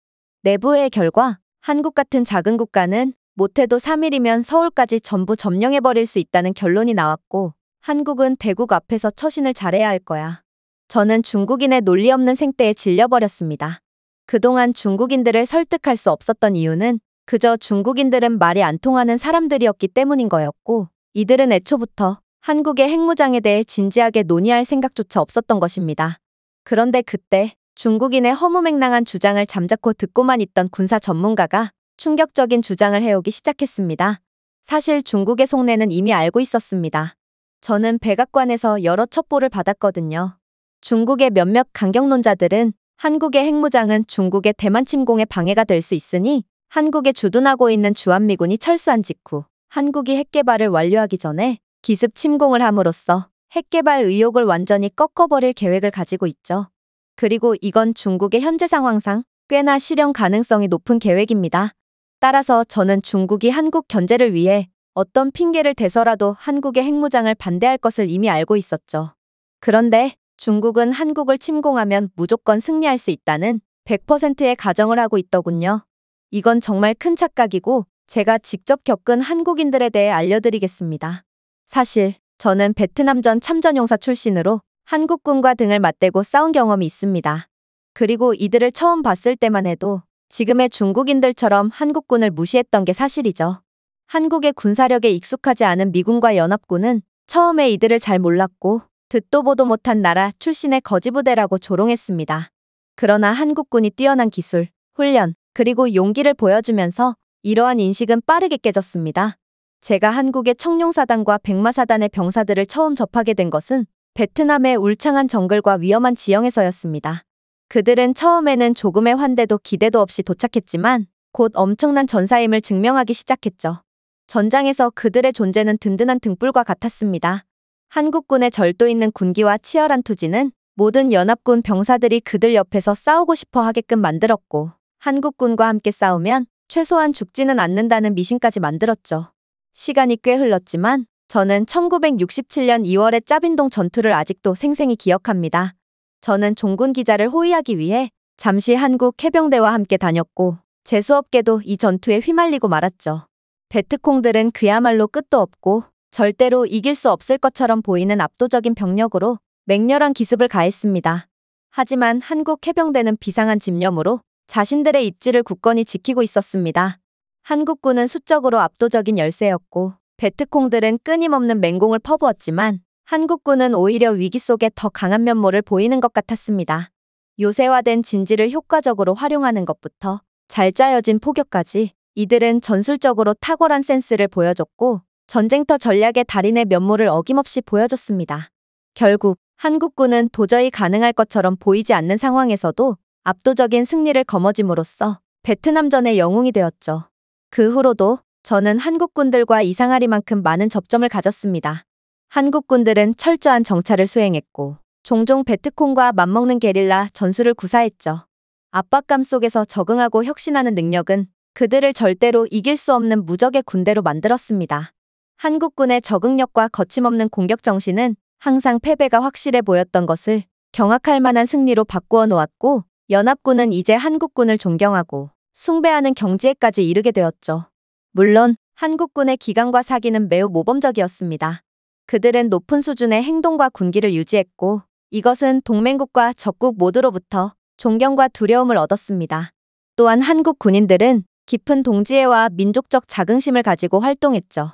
내부의 결과 한국 같은 작은 국가는 못해도 3일이면 서울까지 전부 점령해버릴 수 있다는 결론이 나왔고 한국은 대국 앞에서 처신을 잘해야 할 거야. 저는 중국인의 논리 없는 생태에 질려버렸습니다. 그동안 중국인들을 설득할 수 없었던 이유는 그저 중국인들은 말이 안 통하는 사람들이었기 때문인 거였고 이들은 애초부터 한국의 핵무장에 대해 진지하게 논의할 생각조차 없었던 것입니다. 그런데 그때 중국인의 허무맹랑한 주장을 잠자코 듣고만 있던 군사 전문가가 충격적인 주장을 해오기 시작했습니다. 사실 중국의 속내는 이미 알고 있었습니다. 저는 백악관에서 여러 첩보를 받았거든요. 중국의 몇몇 강경론자들은 한국의 핵무장은 중국의 대만 침공에 방해가 될 수 있으니 한국에 주둔하고 있는 주한미군이 철수한 직후 한국이 핵개발을 완료하기 전에 기습 침공을 함으로써 핵개발 의혹을 완전히 꺾어버릴 계획을 가지고 있죠. 그리고 이건 중국의 현재 상황상 꽤나 실현 가능성이 높은 계획입니다. 따라서 저는 중국이 한국 견제를 위해 어떤 핑계를 대서라도 한국의 핵무장을 반대할 것을 이미 알고 있었죠. 그런데 중국은 한국을 침공하면 무조건 승리할 수 있다는 100%의 가정을 하고 있더군요. 이건 정말 큰 착각이고 제가 직접 겪은 한국인들에 대해 알려드리겠습니다. 사실 저는 베트남전 참전용사 출신으로 한국군과 등을 맞대고 싸운 경험이 있습니다. 그리고 이들을 처음 봤을 때만 해도 지금의 중국인들처럼 한국군을 무시했던 게 사실이죠. 한국의 군사력에 익숙하지 않은 미군과 연합군은 처음에 이들을 잘 몰랐고 듣도 보도 못한 나라 출신의 거지부대라고 조롱했습니다. 그러나 한국군이 뛰어난 기술, 훈련, 그리고 용기를 보여주면서 이러한 인식은 빠르게 깨졌습니다. 제가 한국의 청룡사단과 백마사단의 병사들을 처음 접하게 된 것은 베트남의 울창한 정글과 위험한 지형에서였습니다. 그들은 처음에는 조금의 환대도 기대도 없이 도착했지만 곧 엄청난 전사임을 증명하기 시작했죠. 전장에서 그들의 존재는 든든한 등불과 같았습니다. 한국군의 절도 있는 군기와 치열한 투지는 모든 연합군 병사들이 그들 옆에서 싸우고 싶어 하게끔 만들었고 한국군과 함께 싸우면 최소한 죽지는 않는다는 미신까지 만들었죠. 시간이 꽤 흘렀지만 저는 1967년 2월의 짜빈동 전투를 아직도 생생히 기억합니다. 저는 종군 기자를 호위하기 위해 잠시 한국 해병대와 함께 다녔고 재수없게도 이 전투에 휘말리고 말았죠. 베트콩들은 그야말로 끝도 없고 절대로 이길 수 없을 것처럼 보이는 압도적인 병력으로 맹렬한 기습을 가했습니다. 하지만 한국 해병대는 비상한 집념으로 자신들의 입지를 굳건히 지키고 있었습니다. 한국군은 수적으로 압도적인 열세였고 베트콩들은 끊임없는 맹공을 퍼부었지만 한국군은 오히려 위기 속에 더 강한 면모를 보이는 것 같았습니다. 요새화된 진지를 효과적으로 활용하는 것부터 잘 짜여진 포격까지 이들은 전술적으로 탁월한 센스를 보여줬고 전쟁터 전략의 달인의 면모를 어김없이 보여줬습니다. 결국 한국군은 도저히 가능할 것처럼 보이지 않는 상황에서도 압도적인 승리를 거머짐으로써 베트남전의 영웅이 되었죠. 그 후로도 저는 한국군들과 이상하리만큼 많은 접점을 가졌습니다. 한국군들은 철저한 정찰을 수행했고 종종 베트콩과 맞먹는 게릴라 전술을 구사했죠. 압박감 속에서 적응하고 혁신하는 능력은 그들을 절대로 이길 수 없는 무적의 군대로 만들었습니다. 한국군의 적응력과 거침없는 공격 정신은 항상 패배가 확실해 보였던 것을 경악할 만한 승리로 바꾸어 놓았고 연합군은 이제 한국군을 존경하고 숭배하는 경지에까지 이르게 되었죠. 물론 한국군의 기강과 사기는 매우 모범적이었습니다. 그들은 높은 수준의 행동과 군기를 유지했고 이것은 동맹국과 적국 모두로부터 존경과 두려움을 얻었습니다. 또한 한국 군인들은 깊은 동지애와 민족적 자긍심을 가지고 활동했죠.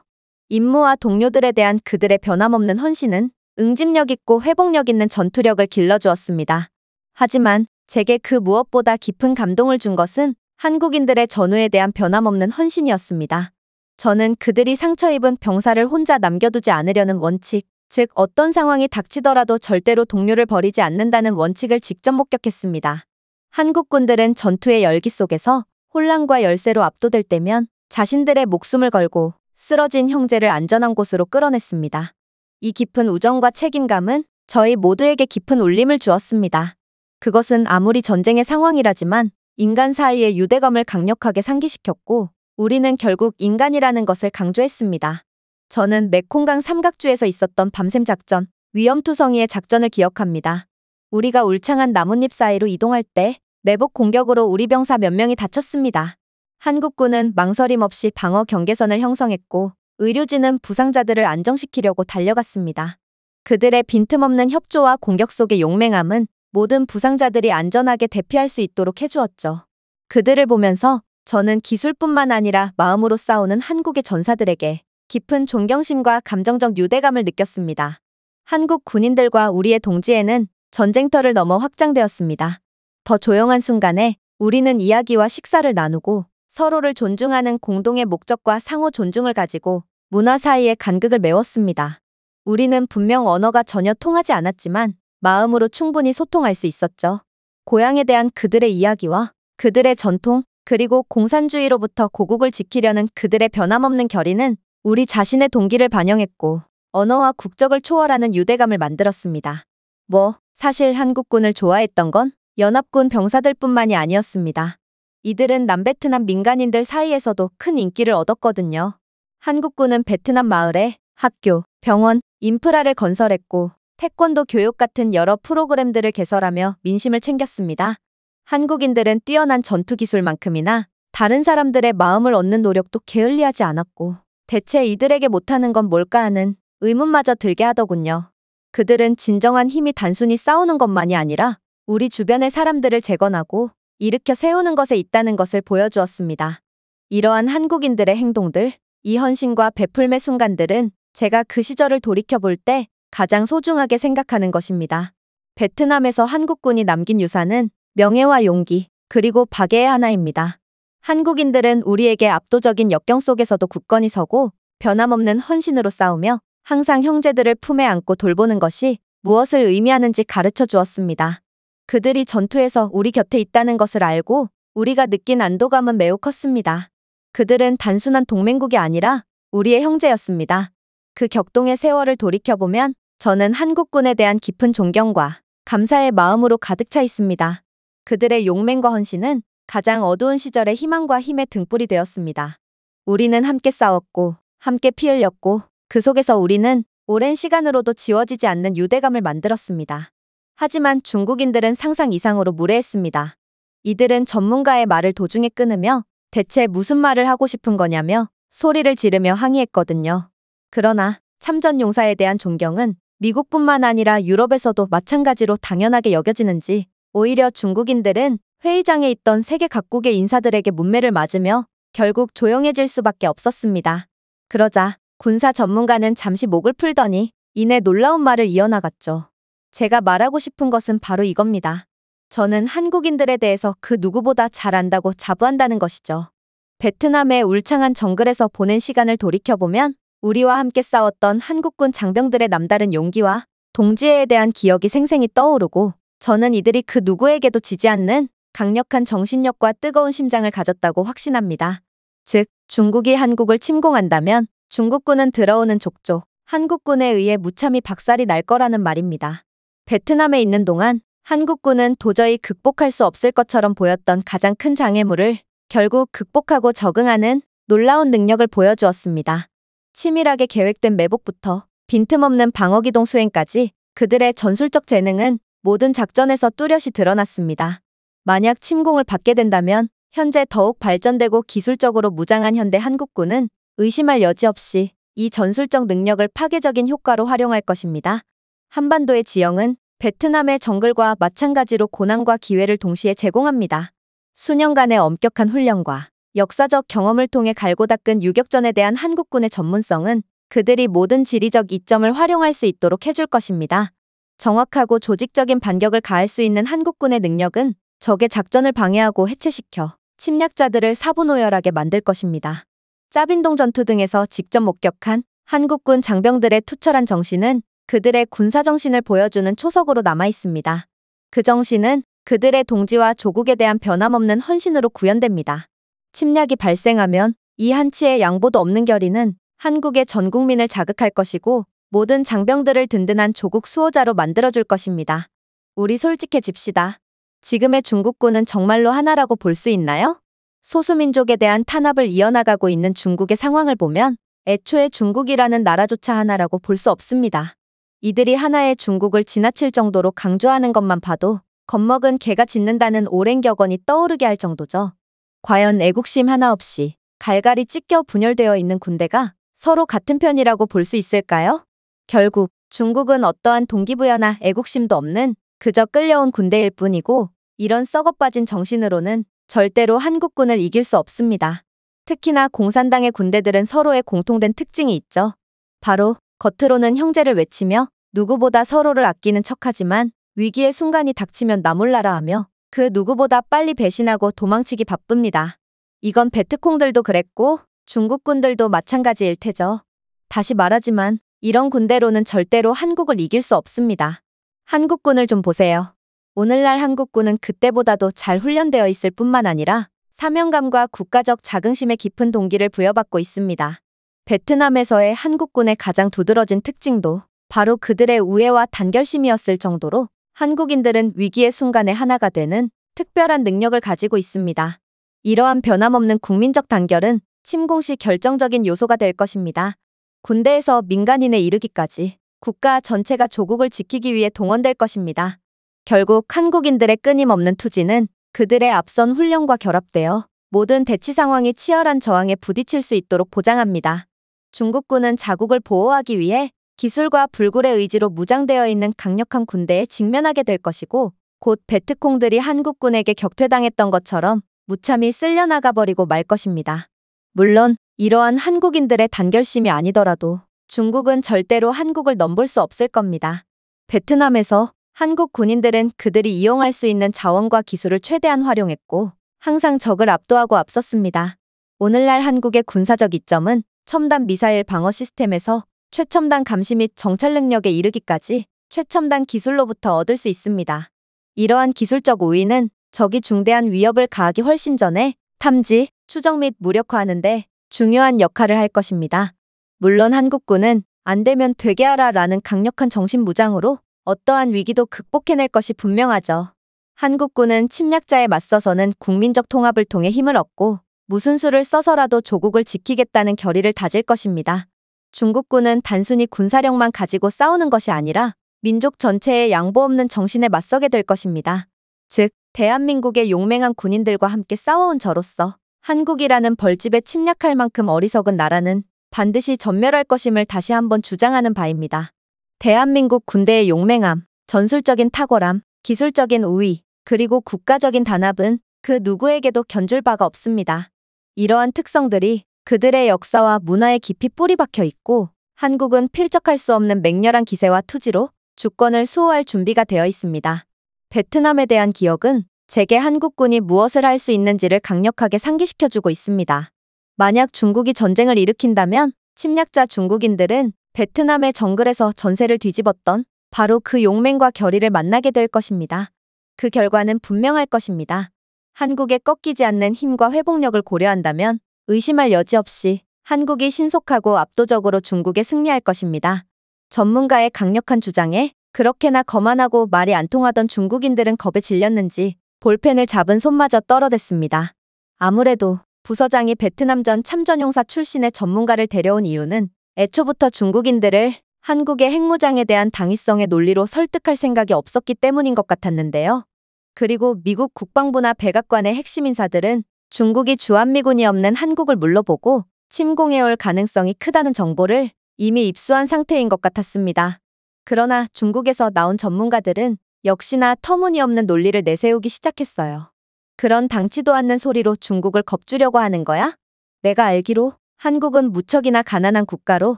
임무와 동료들에 대한 그들의 변함없는 헌신은 응집력 있고 회복력 있는 전투력을 길러주었습니다. 하지만 제게 그 무엇보다 깊은 감동을 준 것은 한국인들의 전우에 대한 변함없는 헌신이었습니다. 저는 그들이 상처 입은 병사를 혼자 남겨두지 않으려는 원칙, 즉 어떤 상황이 닥치더라도 절대로 동료를 버리지 않는다는 원칙을 직접 목격했습니다. 한국군들은 전투의 열기 속에서 혼란과 열세로 압도될 때면 자신들의 목숨을 걸고 쓰러진 형제를 안전한 곳으로 끌어냈습니다. 이 깊은 우정과 책임감은 저희 모두에게 깊은 울림을 주었습니다. 그것은 아무리 전쟁의 상황이라지만 인간 사이의 유대감을 강력하게 상기시켰고 우리는 결국 인간이라는 것을 강조했습니다. 저는 메콩강 삼각주에서 있었던 밤샘 작전, 위험투성이의 작전을 기억합니다. 우리가 울창한 나뭇잎 사이로 이동할 때 매복 공격으로 우리 병사 몇 명이 다쳤습니다. 한국군은 망설임 없이 방어 경계선을 형성했고 의료진은 부상자들을 안정시키려고 달려갔습니다. 그들의 빈틈없는 협조와 공격 속의 용맹함은 모든 부상자들이 안전하게 대피할 수 있도록 해주었죠. 그들을 보면서 저는 기술뿐만 아니라 마음으로 싸우는 한국의 전사들에게 깊은 존경심과 감정적 유대감을 느꼈습니다. 한국 군인들과 우리의 동지애는 전쟁터를 넘어 확장되었습니다. 더 조용한 순간에 우리는 이야기와 식사를 나누고 서로를 존중하는 공동의 목적과 상호 존중을 가지고 문화 사이의 간극을 메웠습니다. 우리는 분명 언어가 전혀 통하지 않았지만 마음으로 충분히 소통할 수 있었죠. 고향에 대한 그들의 이야기와 그들의 전통, 그리고 공산주의로부터 고국을 지키려는 그들의 변함없는 결의는 우리 자신의 동기를 반영했고 언어와 국적을 초월하는 유대감을 만들었습니다. 뭐, 사실 한국군을 좋아했던 건 연합군 병사들뿐만이 아니었습니다. 이들은 남베트남 민간인들 사이에서도 큰 인기를 얻었거든요. 한국군은 베트남 마을에 학교, 병원, 인프라를 건설했고 태권도 교육 같은 여러 프로그램들을 개설하며 민심을 챙겼습니다. 한국인들은 뛰어난 전투기술만큼이나 다른 사람들의 마음을 얻는 노력도 게을리하지 않았고 대체 이들에게 못하는 건 뭘까 하는 의문마저 들게 하더군요. 그들은 진정한 힘이 단순히 싸우는 것만이 아니라 우리 주변의 사람들을 재건하고 일으켜 세우는 것에 있다는 것을 보여주었습니다. 이러한 한국인들의 행동들, 이헌신과 베풀매 순간들은 제가 그 시절을 돌이켜볼 때 가장 소중하게 생각하는 것입니다. 베트남에서 한국군이 남긴 유산은 명예와 용기, 그리고 박애의 하나입니다. 한국인들은 우리에게 압도적인 역경 속에서도 굳건히 서고 변함없는 헌신으로 싸우며 항상 형제들을 품에 안고 돌보는 것이 무엇을 의미하는지 가르쳐 주었습니다. 그들이 전투에서 우리 곁에 있다는 것을 알고 우리가 느낀 안도감은 매우 컸습니다. 그들은 단순한 동맹국이 아니라 우리의 형제였습니다. 그 격동의 세월을 돌이켜보면 저는 한국군에 대한 깊은 존경과 감사의 마음으로 가득 차 있습니다. 그들의 용맹과 헌신은 가장 어두운 시절의 희망과 힘의 등불이 되었습니다. 우리는 함께 싸웠고 함께 피 흘렸고 그 속에서 우리는 오랜 시간으로도 지워지지 않는 유대감을 만들었습니다. 하지만 중국인들은 상상 이상으로 무례했습니다. 이들은 전문가의 말을 도중에 끊으며 대체 무슨 말을 하고 싶은 거냐며 소리를 지르며 항의했거든요. 그러나 참전 용사에 대한 존경은 미국뿐만 아니라 유럽에서도 마찬가지로 당연하게 여겨지는지 오히려 중국인들은 회의장에 있던 세계 각국의 인사들에게 문매를 맞으며 결국 조용해질 수밖에 없었습니다. 그러자 군사 전문가는 잠시 목을 풀더니 이내 놀라운 말을 이어나갔죠. 제가 말하고 싶은 것은 바로 이겁니다. 저는 한국인들에 대해서 그 누구보다 잘 안다고 자부한다는 것이죠. 베트남의 울창한 정글에서 보낸 시간을 돌이켜보면 우리와 함께 싸웠던 한국군 장병들의 남다른 용기와 동지애에 대한 기억이 생생히 떠오르고 저는 이들이 그 누구에게도 지지 않는 강력한 정신력과 뜨거운 심장을 가졌다고 확신합니다. 즉, 중국이 한국을 침공한다면 중국군은 들어오는 족족, 한국군에 의해 무참히 박살이 날 거라는 말입니다. 베트남에 있는 동안 한국군은 도저히 극복할 수 없을 것처럼 보였던 가장 큰 장애물을 결국 극복하고 적응하는 놀라운 능력을 보여주었습니다. 치밀하게 계획된 매복부터 빈틈없는 방어기동 수행까지 그들의 전술적 재능은 모든 작전에서 뚜렷이 드러났습니다. 만약 침공을 받게 된다면 현재 더욱 발전되고 기술적으로 무장한 현대 한국군은 의심할 여지 없이 이 전술적 능력을 파괴적인 효과로 활용할 것입니다. 한반도의 지형은 베트남의 정글과 마찬가지로 고난과 기회를 동시에 제공합니다. 수년간의 엄격한 훈련과 역사적 경험을 통해 갈고 닦은 유격전에 대한 한국군의 전문성은 그들이 모든 지리적 이점을 활용할 수 있도록 해줄 것입니다. 정확하고 조직적인 반격을 가할 수 있는 한국군의 능력은 적의 작전을 방해하고 해체시켜 침략자들을 사분오열하게 만들 것입니다. 짜빈동 전투 등에서 직접 목격한 한국군 장병들의 투철한 정신은 그들의 군사정신을 보여주는 초석으로 남아 있습니다. 그 정신은 그들의 동지와 조국에 대한 변함없는 헌신으로 구현됩니다. 침략이 발생하면 이 한치의 양보도 없는 결의는 한국의 전 국민을 자극할 것이고 모든 장병들을 든든한 조국 수호자로 만들어줄 것입니다. 우리 솔직해집시다. 지금의 중국군은 정말로 하나라고 볼 수 있나요? 소수민족에 대한 탄압을 이어나가고 있는 중국의 상황을 보면 애초에 중국이라는 나라조차 하나라고 볼 수 없습니다. 이들이 하나의 중국을 지나칠 정도로 강조하는 것만 봐도 겁먹은 개가 짖는다는 오랜 격언이 떠오르게 할 정도죠. 과연 애국심 하나 없이 갈갈이 찢겨 분열되어 있는 군대가 서로 같은 편이라고 볼 수 있을까요? 결국 중국은 어떠한 동기부여나 애국심도 없는 그저 끌려온 군대일 뿐이고 이런 썩어빠진 정신으로는 절대로 한국군을 이길 수 없습니다. 특히나 공산당의 군대들은 서로의 공통된 특징이 있죠. 바로 겉으로는 형제를 외치며 누구보다 서로를 아끼는 척하지만 위기의 순간이 닥치면 나몰라라 하며 그 누구보다 빨리 배신하고 도망치기 바쁩니다. 이건 베트콩들도 그랬고 중국군들도 마찬가지일 테죠. 다시 말하지만 이런 군대로는 절대로 한국을 이길 수 없습니다. 한국군을 좀 보세요. 오늘날 한국군은 그때보다도 잘 훈련되어 있을 뿐만 아니라 사명감과 국가적 자긍심의 깊은 동기를 부여받고 있습니다. 베트남에서의 한국군의 가장 두드러진 특징도 바로 그들의 우애와 단결심이었을 정도로 한국인들은 위기의 순간에 하나가 되는 특별한 능력을 가지고 있습니다. 이러한 변함없는 국민적 단결은 침공 시 결정적인 요소가 될 것입니다. 군대에서 민간인에 이르기까지 국가 전체가 조국을 지키기 위해 동원될 것입니다. 결국 한국인들의 끊임없는 투지는 그들의 앞선 훈련과 결합되어 모든 대치 상황이 치열한 저항에 부딪힐 수 있도록 보장합니다. 중국군은 자국을 보호하기 위해 기술과 불굴의 의지로 무장되어 있는 강력한 군대에 직면하게 될 것이고 곧 베트콩들이 한국군에게 격퇴당했던 것처럼 무참히 쓸려나가 버리고 말 것입니다. 물론 이러한 한국인들의 단결심이 아니더라도 중국은 절대로 한국을 넘볼 수 없을 겁니다. 베트남에서 한국 군인들은 그들이 이용할 수 있는 자원과 기술을 최대한 활용했고 항상 적을 압도하고 앞섰습니다. 오늘날 한국의 군사적 이점은 첨단 미사일 방어 시스템에서 최첨단 감시 및 정찰 능력에 이르기까지 최첨단 기술로부터 얻을 수 있습니다. 이러한 기술적 우위는 적이 중대한 위협을 가하기 훨씬 전에 탐지, 추적 및 무력화하는데 중요한 역할을 할 것입니다. 물론 한국군은 안 되면 되게 하라 라는 강력한 정신 무장으로 어떠한 위기도 극복해낼 것이 분명하죠. 한국군은 침략자에 맞서서는 국민적 통합을 통해 힘을 얻고 무슨 수를 써서라도 조국을 지키겠다는 결의를 다질 것입니다. 중국군은 단순히 군사력만 가지고 싸우는 것이 아니라 민족 전체의 양보 없는 정신에 맞서게 될 것입니다. 즉, 대한민국의 용맹한 군인들과 함께 싸워온 저로서 한국이라는 벌집에 침략할 만큼 어리석은 나라는 반드시 전멸할 것임을 다시 한번 주장하는 바입니다. 대한민국 군대의 용맹함, 전술적인 탁월함, 기술적인 우위, 그리고 국가적인 단합은 그 누구에게도 견줄 바가 없습니다. 이러한 특성들이 그들의 역사와 문화에 깊이 뿌리 박혀 있고 한국은 필적할 수 없는 맹렬한 기세와 투지로 주권을 수호할 준비가 되어 있습니다. 베트남에 대한 기억은 제게 한국군이 무엇을 할 수 있는지를 강력하게 상기시켜주고 있습니다. 만약 중국이 전쟁을 일으킨다면 침략자 중국인들은 베트남의 정글에서 전세를 뒤집었던 바로 그 용맹과 결의를 만나게 될 것입니다. 그 결과는 분명할 것입니다. 한국의 꺾이지 않는 힘과 회복력을 고려한다면 의심할 여지 없이 한국이 신속하고 압도적으로 중국에 승리할 것입니다. 전문가의 강력한 주장에 그렇게나 거만하고 말이 안 통하던 중국인들은 겁에 질렸는지 볼펜을 잡은 손마저 떨어댔습니다. 아무래도 부서장이 베트남 전 참전용사 출신의 전문가를 데려온 이유는 애초부터 중국인들을 한국의 핵무장에 대한 당위성의 논리로 설득할 생각이 없었기 때문인 것 같았는데요. 그리고 미국 국방부나 백악관의 핵심 인사들은 중국이 주한미군이 없는 한국을 물러보고 침공해올 가능성이 크다는 정보를 이미 입수한 상태인 것 같았습니다. 그러나 중국에서 나온 전문가들은 역시나 터무니없는 논리를 내세우기 시작했어요. 그런 당치도 않는 소리로 중국을 겁주려고 하는 거야? 내가 알기로 한국은 무척이나 가난한 국가로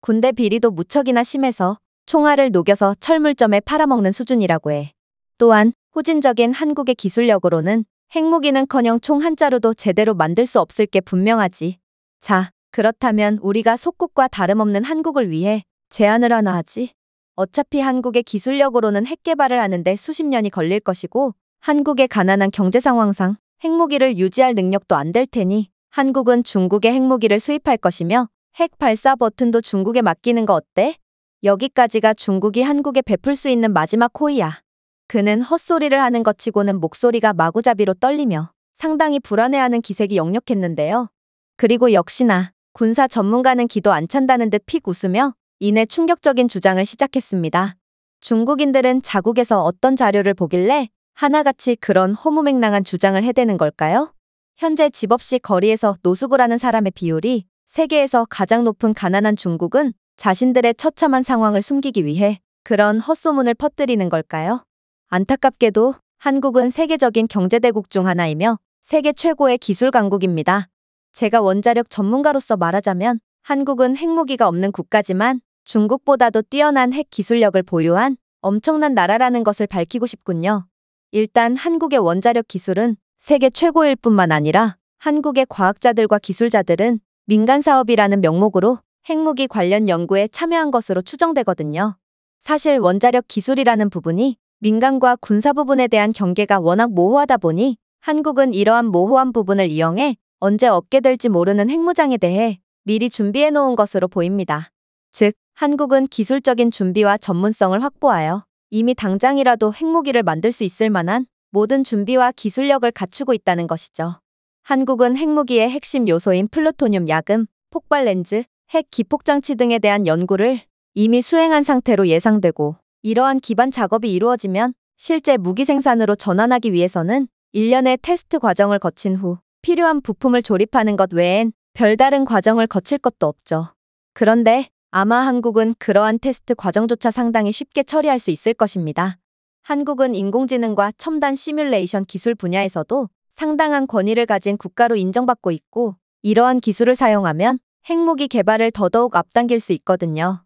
군대 비리도 무척이나 심해서 총알을 녹여서 철물점에 팔아먹는 수준이라고 해. 또한 후진적인 한국의 기술력으로는 핵무기는커녕 총 한 자루도 제대로 만들 수 없을 게 분명하지. 자, 그렇다면 우리가 속국과 다름없는 한국을 위해 제안을 하나 하지. 어차피 한국의 기술력으로는 핵 개발을 하는데 수십 년이 걸릴 것이고 한국의 가난한 경제 상황상 핵무기를 유지할 능력도 안 될 테니 한국은 중국의 핵무기를 수입할 것이며 핵 발사 버튼도 중국에 맡기는 거 어때? 여기까지가 중국이 한국에 베풀 수 있는 마지막 호의야. 그는 헛소리를 하는 것 치고는 목소리가 마구잡이로 떨리며 상당히 불안해하는 기색이 역력했는데요. 그리고 역시나 군사 전문가는 기도 안 찬다는 듯 픽 웃으며 이내 충격적인 주장을 시작했습니다. 중국인들은 자국에서 어떤 자료를 보길래 하나같이 그런 허무맹랑한 주장을 해대는 걸까요? 현재 집 없이 거리에서 노숙을하는 사람의 비율이 세계에서 가장 높은 가난한 중국은 자신들의 처참한 상황을 숨기기 위해 그런 헛소문을 퍼뜨리는 걸까요? 안타깝게도 한국은 세계적인 경제대국 중 하나이며 세계 최고의 기술 강국입니다. 제가 원자력 전문가로서 말하자면 한국은 핵무기가 없는 국가지만 중국보다도 뛰어난 핵 기술력을 보유한 엄청난 나라라는 것을 밝히고 싶군요. 일단 한국의 원자력 기술은 세계 최고일 뿐만 아니라 한국의 과학자들과 기술자들은 민간 사업이라는 명목으로 핵무기 관련 연구에 참여한 것으로 추정되거든요. 사실 원자력 기술이라는 부분이 민간과 군사 부분에 대한 경계가 워낙 모호하다 보니 한국은 이러한 모호한 부분을 이용해 언제 얻게 될지 모르는 핵무장에 대해 미리 준비해 놓은 것으로 보입니다. 즉, 한국은 기술적인 준비와 전문성을 확보하여 이미 당장이라도 핵무기를 만들 수 있을 만한 모든 준비와 기술력을 갖추고 있다는 것이죠. 한국은 핵무기의 핵심 요소인 플루토늄 야금, 폭발 렌즈, 핵 기폭장치 등에 대한 연구를 이미 수행한 상태로 예상되고 이러한 기반 작업이 이루어지면 실제 무기 생산으로 전환하기 위해서는 1년의 테스트 과정을 거친 후 필요한 부품을 조립하는 것 외엔 별다른 과정을 거칠 것도 없죠. 그런데 아마 한국은 그러한 테스트 과정조차 상당히 쉽게 처리할 수 있을 것입니다. 한국은 인공지능과 첨단 시뮬레이션 기술 분야에서도 상당한 권위를 가진 국가로 인정받고 있고 이러한 기술을 사용하면 핵무기 개발을 더더욱 앞당길 수 있거든요.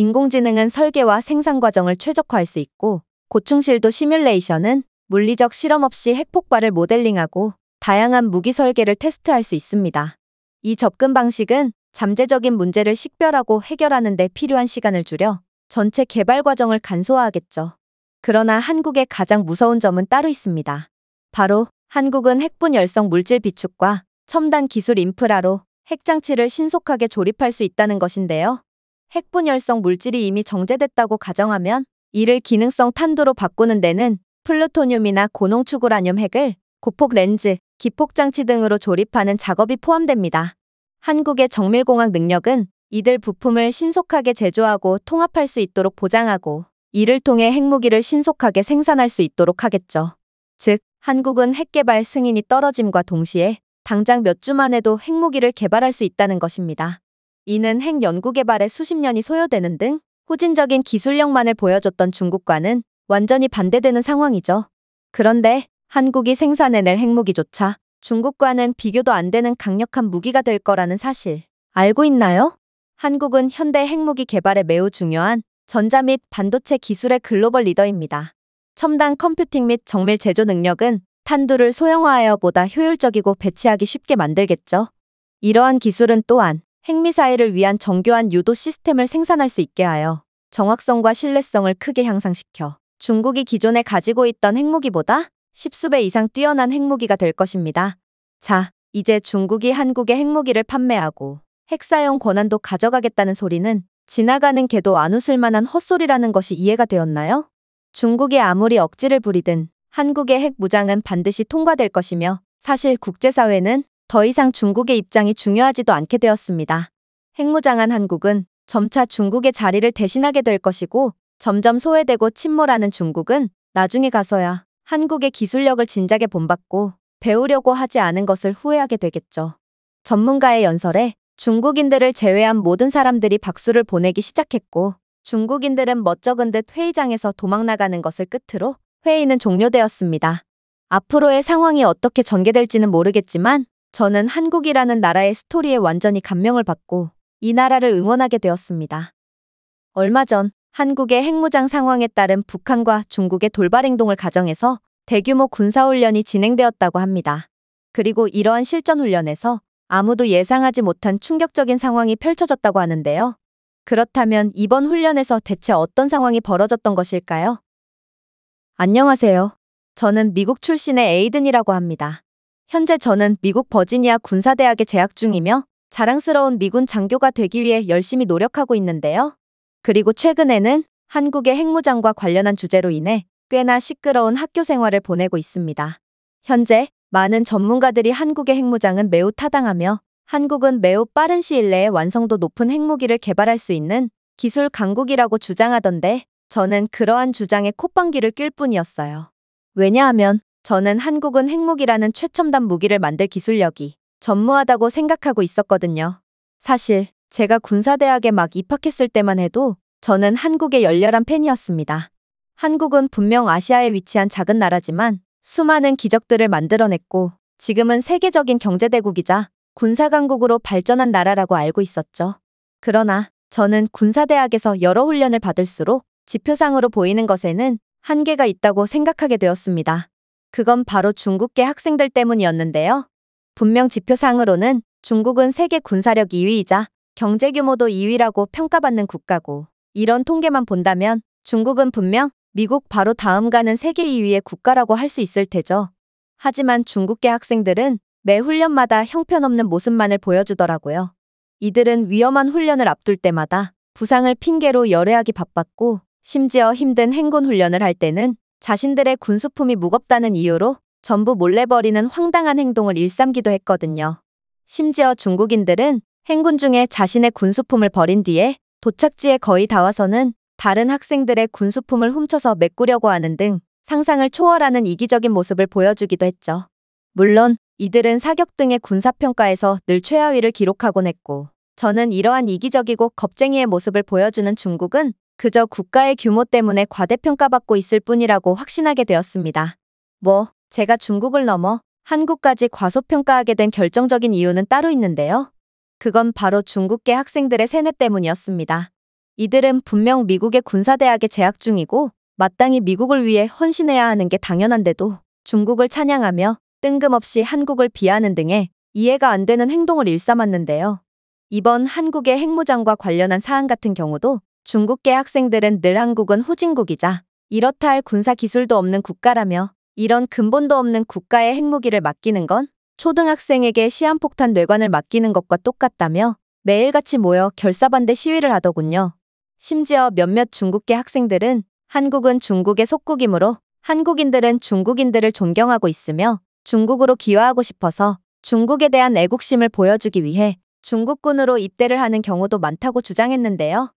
인공지능은 설계와 생산 과정을 최적화할 수 있고 고충실도 시뮬레이션은 물리적 실험 없이 핵폭발을 모델링하고 다양한 무기 설계를 테스트할 수 있습니다. 이 접근 방식은 잠재적인 문제를 식별하고 해결하는 데 필요한 시간을 줄여 전체 개발 과정을 간소화하겠죠. 그러나 한국의 가장 무서운 점은 따로 있습니다. 바로 한국은 핵분 열성 물질 비축과 첨단 기술 인프라로 핵장치를 신속하게 조립할 수 있다는 것인데요. 핵분열성 물질이 이미 정제됐다고 가정하면 이를 기능성 탄두로 바꾸는 데는 플루토늄이나 고농축 우라늄 핵을 고폭 렌즈, 기폭 장치 등으로 조립하는 작업이 포함됩니다. 한국의 정밀공학 능력은 이들 부품을 신속하게 제조하고 통합할 수 있도록 보장하고 이를 통해 핵무기를 신속하게 생산할 수 있도록 하겠죠. 즉, 한국은 핵개발 승인이 떨어짐과 동시에 당장 몇 주만 해도 핵무기를 개발할 수 있다는 것입니다. 이는 핵 연구개발에 수십 년이 소요되는 등 후진적인 기술력만을 보여줬던 중국과는 완전히 반대되는 상황이죠. 그런데 한국이 생산해낼 핵무기조차 중국과는 비교도 안 되는 강력한 무기가 될 거라는 사실 알고 있나요? 한국은 현대 핵무기 개발에 매우 중요한 전자 및 반도체 기술의 글로벌 리더입니다. 첨단 컴퓨팅 및 정밀 제조 능력은 탄두를 소형화하여 보다 효율적이고 배치하기 쉽게 만들겠죠. 이러한 기술은 또한 핵미사일을 위한 정교한 유도 시스템을 생산할 수 있게 하여 정확성과 신뢰성을 크게 향상시켜 중국이 기존에 가지고 있던 핵무기보다 10수배 이상 뛰어난 핵무기가 될 것입니다. 자, 이제 중국이 한국의 핵무기를 판매하고 핵사용 권한도 가져가겠다는 소리는 지나가는 개도 안 웃을 만한 헛소리라는 것이 이해가 되었나요? 중국이 아무리 억지를 부리든 한국의 핵무장은 반드시 통과될 것이며 사실 국제사회는 더 이상 중국의 입장이 중요하지도 않게 되었습니다. 핵무장한 한국은 점차 중국의 자리를 대신하게 될 것이고 점점 소외되고 침몰하는 중국은 나중에 가서야 한국의 기술력을 진작에 본받고 배우려고 하지 않은 것을 후회하게 되겠죠. 전문가의 연설에 중국인들을 제외한 모든 사람들이 박수를 보내기 시작했고 중국인들은 멋쩍은 듯 회의장에서 도망나가는 것을 끝으로 회의는 종료되었습니다. 앞으로의 상황이 어떻게 전개될지는 모르겠지만 저는 한국이라는 나라의 스토리에 완전히 감명을 받고 이 나라를 응원하게 되었습니다. 얼마 전 한국의 핵무장 상황에 따른 북한과 중국의 돌발 행동을 가정해서 대규모 군사훈련이 진행되었다고 합니다. 그리고 이러한 실전훈련에서 아무도 예상하지 못한 충격적인 상황이 펼쳐졌다고 하는데요. 그렇다면 이번 훈련에서 대체 어떤 상황이 벌어졌던 것일까요? 안녕하세요. 저는 미국 출신의 에이든이라고 합니다. 현재 저는 미국 버지니아 군사대학에 재학 중이며 자랑스러운 미군 장교가 되기 위해 열심히 노력하고 있는데요. 그리고 최근에는 한국의 핵무장과 관련한 주제로 인해 꽤나 시끄러운 학교 생활을 보내고 있습니다. 현재 많은 전문가들이 한국의 핵무장은 매우 타당하며 한국은 매우 빠른 시일 내에 완성도 높은 핵무기를 개발할 수 있는 기술 강국이라고 주장하던데 저는 그러한 주장에 콧방귀를 낄 뿐이었어요. 왜냐하면 저는 한국은 핵무기라는 최첨단 무기를 만들 기술력이 전무하다고 생각하고 있었거든요. 사실 제가 군사대학에 막 입학했을 때만 해도 저는 한국의 열렬한 팬이었습니다. 한국은 분명 아시아에 위치한 작은 나라지만 수많은 기적들을 만들어냈고 지금은 세계적인 경제대국이자 군사강국으로 발전한 나라라고 알고 있었죠. 그러나 저는 군사대학에서 여러 훈련을 받을수록 지표상으로 보이는 것에는 한계가 있다고 생각하게 되었습니다. 그건 바로 중국계 학생들 때문이었는데요. 분명 지표상으로는 중국은 세계 군사력 2위이자 경제 규모도 2위라고 평가받는 국가고 이런 통계만 본다면 중국은 분명 미국 바로 다음 가는 세계 2위의 국가라고 할 수 있을 테죠. 하지만 중국계 학생들은 매 훈련마다 형편없는 모습만을 보여주더라고요. 이들은 위험한 훈련을 앞둘 때마다 부상을 핑계로 열애하기 바빴고 심지어 힘든 행군 훈련을 할 때는 자신들의 군수품이 무겁다는 이유로 전부 몰래 버리는 황당한 행동을 일삼기도 했거든요. 심지어 중국인들은 행군 중에 자신의 군수품을 버린 뒤에 도착지에 거의 다 와서는 다른 학생들의 군수품을 훔쳐서 메꾸려고 하는 등 상상을 초월하는 이기적인 모습을 보여주기도 했죠. 물론 이들은 사격 등의 군사평가에서 늘 최하위를 기록하곤 했고 저는 이러한 이기적이고 겁쟁이의 모습을 보여주는 중국은 그저 국가의 규모 때문에 과대평가받고 있을 뿐이라고 확신하게 되었습니다. 뭐, 제가 중국을 넘어 한국까지 과소평가하게 된 결정적인 이유는 따로 있는데요. 그건 바로 중국계 학생들의 세뇌 때문이었습니다. 이들은 분명 미국의 군사대학에 재학 중이고 마땅히 미국을 위해 헌신해야 하는 게 당연한데도 중국을 찬양하며 뜬금없이 한국을 비하는 등의 이해가 안 되는 행동을 일삼았는데요. 이번 한국의 핵무장과 관련한 사안 같은 경우도 중국계 학생들은 늘 한국은 후진국이자 이렇다 할 군사 기술도 없는 국가라며 이런 근본도 없는 국가의 핵무기를 맡기는 건 초등학생에게 시한폭탄 뇌관을 맡기는 것과 똑같다며 매일같이 모여 결사반대 시위를 하더군요. 심지어 몇몇 중국계 학생들은 한국은 중국의 속국이므로 한국인들은 중국인들을 존경하고 있으며 중국으로 귀화하고 싶어서 중국에 대한 애국심을 보여주기 위해 중국군으로 입대를 하는 경우도 많다고 주장했는데요.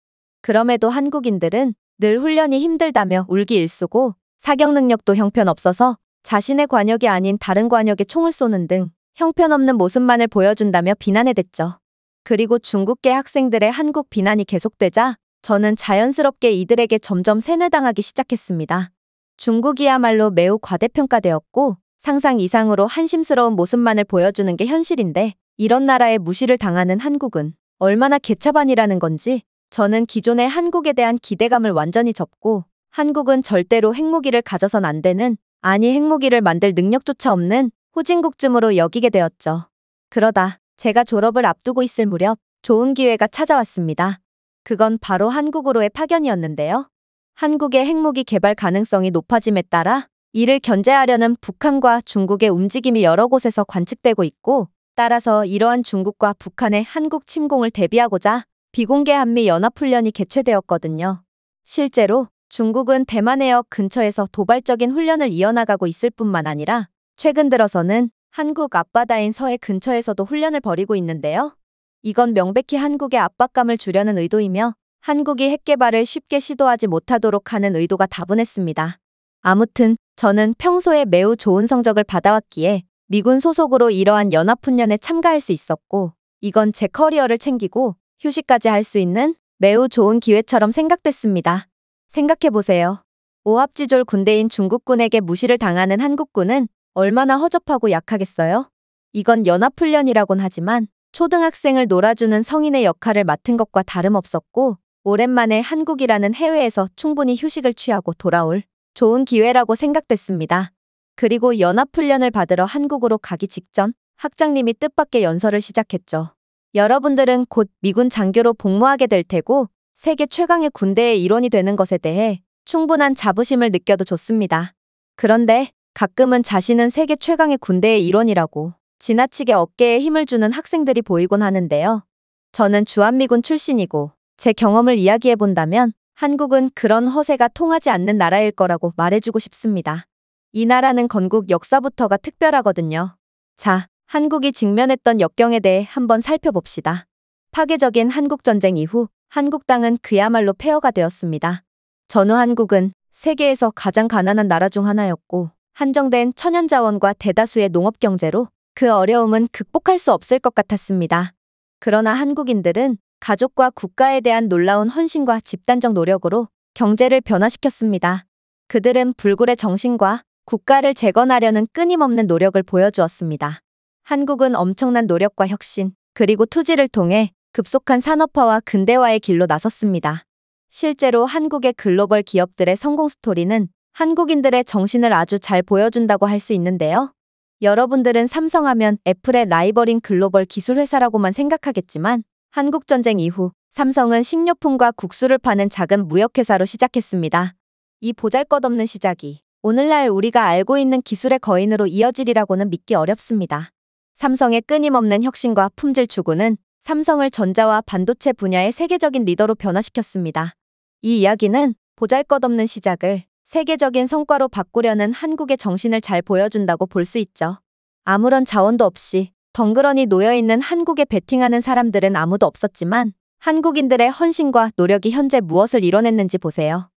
그럼에도 한국인들은 늘 훈련이 힘들다며 울기일쑤고 사격 능력도 형편없어서 자신의 관역이 아닌 다른 관역에 총을 쏘는 등 형편없는 모습만을 보여준다며 비난해댔죠. 그리고 중국계 학생들의 한국 비난이 계속되자 저는 자연스럽게 이들에게 점점 세뇌당하기 시작했습니다. 중국이야말로 매우 과대평가되었고 상상 이상으로 한심스러운 모습만을 보여주는 게 현실인데 이런 나라에 무시를 당하는 한국은 얼마나 개차반이라는 건지 저는 기존의 한국에 대한 기대감을 완전히 접고 한국은 절대로 핵무기를 가져선 안 되는 아니 핵무기를 만들 능력조차 없는 후진국쯤으로 여기게 되었죠. 그러다 제가 졸업을 앞두고 있을 무렵 좋은 기회가 찾아왔습니다. 그건 바로 한국으로의 파견이었는데요. 한국의 핵무기 개발 가능성이 높아짐에 따라 이를 견제하려는 북한과 중국의 움직임이 여러 곳에서 관측되고 있고 따라서 이러한 중국과 북한의 한국 침공을 대비하고자 비공개 한미 연합훈련이 개최되었거든요. 실제로 중국은 대만 해역 근처에서 도발적인 훈련을 이어나가고 있을 뿐만 아니라 최근 들어서는 한국 앞바다인 서해 근처에서도 훈련을 벌이고 있는데요. 이건 명백히 한국의 압박감을 주려는 의도이며 한국이 핵개발을 쉽게 시도하지 못하도록 하는 의도가 다분했습니다. 아무튼 저는 평소에 매우 좋은 성적을 받아왔기에 미군 소속으로 이러한 연합훈련에 참가할 수 있었고 이건 제 커리어를 챙기고 휴식까지 할 수 있는 매우 좋은 기회처럼 생각됐습니다. 생각해보세요. 오합지졸 군대인 중국군에게 무시를 당하는 한국군은 얼마나 허접하고 약하겠어요? 이건 연합훈련이라곤 하지만 초등학생을 놀아주는 성인의 역할을 맡은 것과 다름없었고 오랜만에 한국이라는 해외에서 충분히 휴식을 취하고 돌아올 좋은 기회라고 생각됐습니다. 그리고 연합훈련을 받으러 한국으로 가기 직전 학장님이 뜻밖의 연설을 시작했죠. 여러분들은 곧 미군 장교로 복무하게 될 테고 세계 최강의 군대의 일원이 되는 것에 대해 충분한 자부심을 느껴도 좋습니다. 그런데 가끔은 자신은 세계 최강의 군대의 일원이라고 지나치게 어깨에 힘을 주는 학생들이 보이곤 하는데요. 저는 주한미군 출신이고 제 경험을 이야기해본다면 한국은 그런 허세가 통하지 않는 나라일 거라고 말해주고 싶습니다. 이 나라는 건국 역사부터가 특별하거든요. 자, 한국이 직면했던 역경에 대해 한번 살펴봅시다. 파괴적인 한국전쟁 이후 한국 당은 그야말로 폐허가 되었습니다. 전후 한국은 세계에서 가장 가난한 나라 중 하나였고 한정된 천연자원과 대다수의 농업경제로 그 어려움은 극복할 수 없을 것 같았습니다. 그러나 한국인들은 가족과 국가에 대한 놀라운 헌신과 집단적 노력으로 경제를 변화시켰습니다. 그들은 불굴의 정신과 국가를 재건하려는 끊임없는 노력을 보여주었습니다. 한국은 엄청난 노력과 혁신, 그리고 투지를 통해 급속한 산업화와 근대화의 길로 나섰습니다. 실제로 한국의 글로벌 기업들의 성공 스토리는 한국인들의 정신을 아주 잘 보여준다고 할 수 있는데요. 여러분들은 삼성하면 애플의 라이벌인 글로벌 기술회사라고만 생각하겠지만 한국전쟁 이후 삼성은 식료품과 국수를 파는 작은 무역회사로 시작했습니다. 이 보잘것없는 시작이 오늘날 우리가 알고 있는 기술의 거인으로 이어지리라고는 믿기 어렵습니다. 삼성의 끊임없는 혁신과 품질 추구는 삼성을 전자와 반도체 분야의 세계적인 리더로 변화시켰습니다. 이 이야기는 보잘것없는 시작을 세계적인 성과로 바꾸려는 한국의 정신을 잘 보여준다고 볼 수 있죠. 아무런 자원도 없이 덩그러니 놓여있는 한국에 베팅하는 사람들은 아무도 없었지만 한국인들의 헌신과 노력이 현재 무엇을 이뤄냈는지 보세요.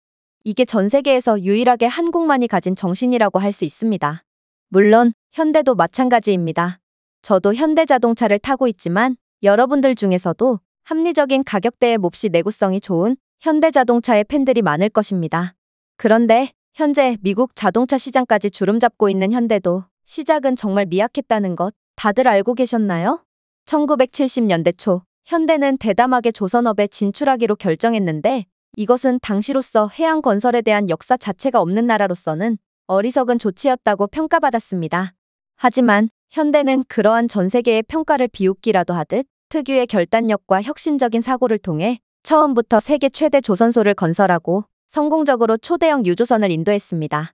이게 전 세계에서 유일하게 한국만이 가진 정신이라고 할 수 있습니다. 물론 현대도 마찬가지입니다. 저도 현대자동차를 타고 있지만 여러분들 중에서도 합리적인 가격대에 몹시 내구성이 좋은 현대자동차의 팬들이 많을 것입니다. 그런데 현재 미국 자동차 시장까지 주름잡고 있는 현대도 시작은 정말 미약했다는 것 다들 알고 계셨나요? 1970년대 초 현대는 대담하게 조선업에 진출하기로 결정했는데 이것은 당시로서 해양 건설에 대한 역사 자체가 없는 나라로서는 어리석은 조치였다고 평가받았습니다. 하지만 현대는 그러한 전 세계의 평가를 비웃기라도 하듯 특유의 결단력과 혁신적인 사고를 통해 처음부터 세계 최대 조선소를 건설하고 성공적으로 초대형 유조선을 인도했습니다.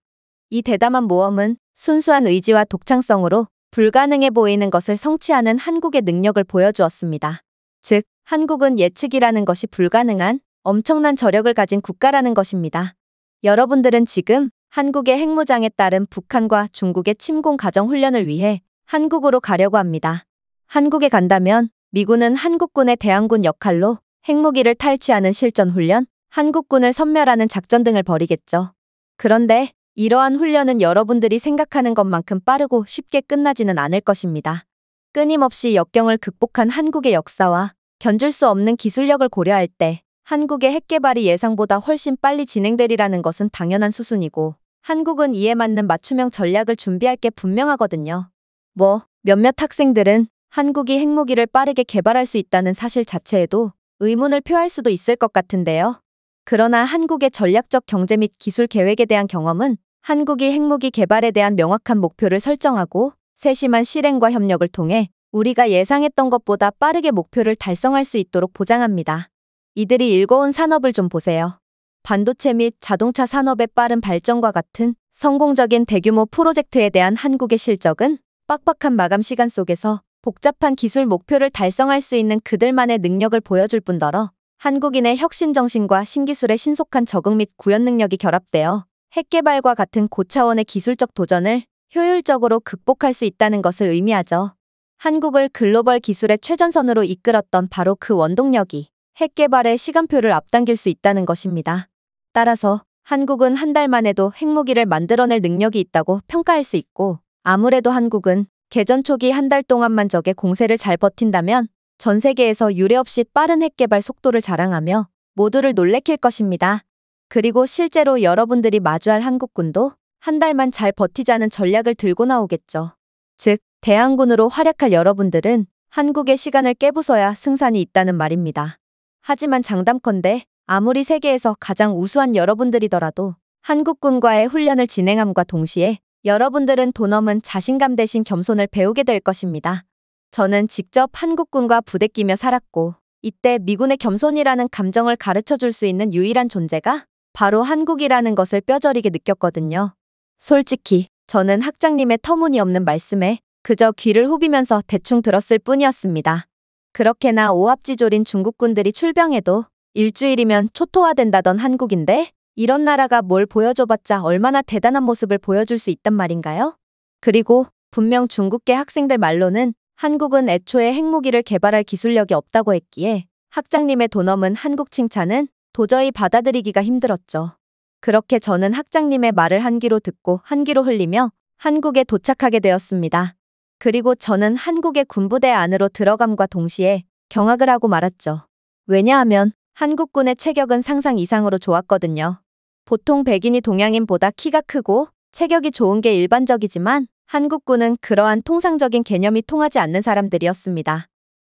이 대담한 모험은 순수한 의지와 독창성으로 불가능해 보이는 것을 성취하는 한국의 능력을 보여주었습니다. 즉, 한국은 예측이라는 것이 불가능한 엄청난 저력을 가진 국가라는 것입니다. 여러분들은 지금 한국의 핵무장에 따른 북한과 중국의 침공 가정 훈련을 위해 한국으로 가려고 합니다. 한국에 간다면 미군은 한국군의 대항군 역할로 핵무기를 탈취하는 실전 훈련, 한국군을 섬멸하는 작전 등을 벌이겠죠. 그런데 이러한 훈련은 여러분들이 생각하는 것만큼 빠르고 쉽게 끝나지는 않을 것입니다. 끊임없이 역경을 극복한 한국의 역사와 견줄 수 없는 기술력을 고려할 때 한국의 핵개발이 예상보다 훨씬 빨리 진행되리라는 것은 당연한 수순이고 한국은 이에 맞는 맞춤형 전략을 준비할 게 분명하거든요. 뭐 몇몇 학생들은 한국이 핵무기를 빠르게 개발할 수 있다는 사실 자체에도 의문을 표할 수도 있을 것 같은데요. 그러나 한국의 전략적 경제 및 기술 계획에 대한 경험은 한국이 핵무기 개발에 대한 명확한 목표를 설정하고 세심한 실행과 협력을 통해 우리가 예상했던 것보다 빠르게 목표를 달성할 수 있도록 보장합니다. 이들이 일궈온 산업을 좀 보세요. 반도체 및 자동차 산업의 빠른 발전과 같은 성공적인 대규모 프로젝트에 대한 한국의 실적은 빡빡한 마감 시간 속에서 복잡한 기술 목표를 달성할 수 있는 그들만의 능력을 보여줄 뿐더러 한국인의 혁신정신과 신기술의 신속한 적응 및 구현 능력이 결합되어 핵개발과 같은 고차원의 기술적 도전을 효율적으로 극복할 수 있다는 것을 의미하죠. 한국을 글로벌 기술의 최전선으로 이끌었던 바로 그 원동력이 핵개발의 시간표를 앞당길 수 있다는 것입니다. 따라서 한국은 한 달만 해도 핵무기를 만들어낼 능력이 있다고 평가할 수 있고 아무래도 한국은 개전 초기 한 달 동안만 적의 공세를 잘 버틴다면 전 세계에서 유례없이 빠른 핵개발 속도를 자랑하며 모두를 놀래킬 것입니다. 그리고 실제로 여러분들이 마주할 한국군도 한 달만 잘 버티자는 전략을 들고 나오겠죠. 즉, 대한군으로 활약할 여러분들은 한국의 시간을 깨부숴야 승산이 있다는 말입니다. 하지만 장담컨대 아무리 세계에서 가장 우수한 여러분들이더라도 한국군과의 훈련을 진행함과 동시에 여러분들은 도넘은 자신감 대신 겸손을 배우게 될 것입니다. 저는 직접 한국군과 부대끼며 살았고 이때 미군의 겸손이라는 감정을 가르쳐 줄 수 있는 유일한 존재가 바로 한국이라는 것을 뼈저리게 느꼈거든요. 솔직히 저는 학장님의 터무니없는 말씀에 그저 귀를 후비면서 대충 들었을 뿐이었습니다. 그렇게나 오합지졸인 중국군들이 출병해도 일주일이면 초토화된다던 한국인데 이런 나라가 뭘 보여줘봤자 얼마나 대단한 모습을 보여줄 수 있단 말인가요? 그리고 분명 중국계 학생들 말로는 한국은 애초에 핵무기를 개발할 기술력이 없다고 했기에 학장님의 돈넘은 한국 칭찬은 도저히 받아들이기가 힘들었죠. 그렇게 저는 학장님의 말을 한 귀로 듣고 한 귀로 흘리며 한국에 도착하게 되었습니다. 그리고 저는 한국의 군부대 안으로 들어감과 동시에 경악을 하고 말았죠. 왜냐하면 한국군의 체격은 상상 이상으로 좋았거든요. 보통 백인이 동양인보다 키가 크고 체격이 좋은 게 일반적이지만 한국군은 그러한 통상적인 개념이 통하지 않는 사람들이었습니다.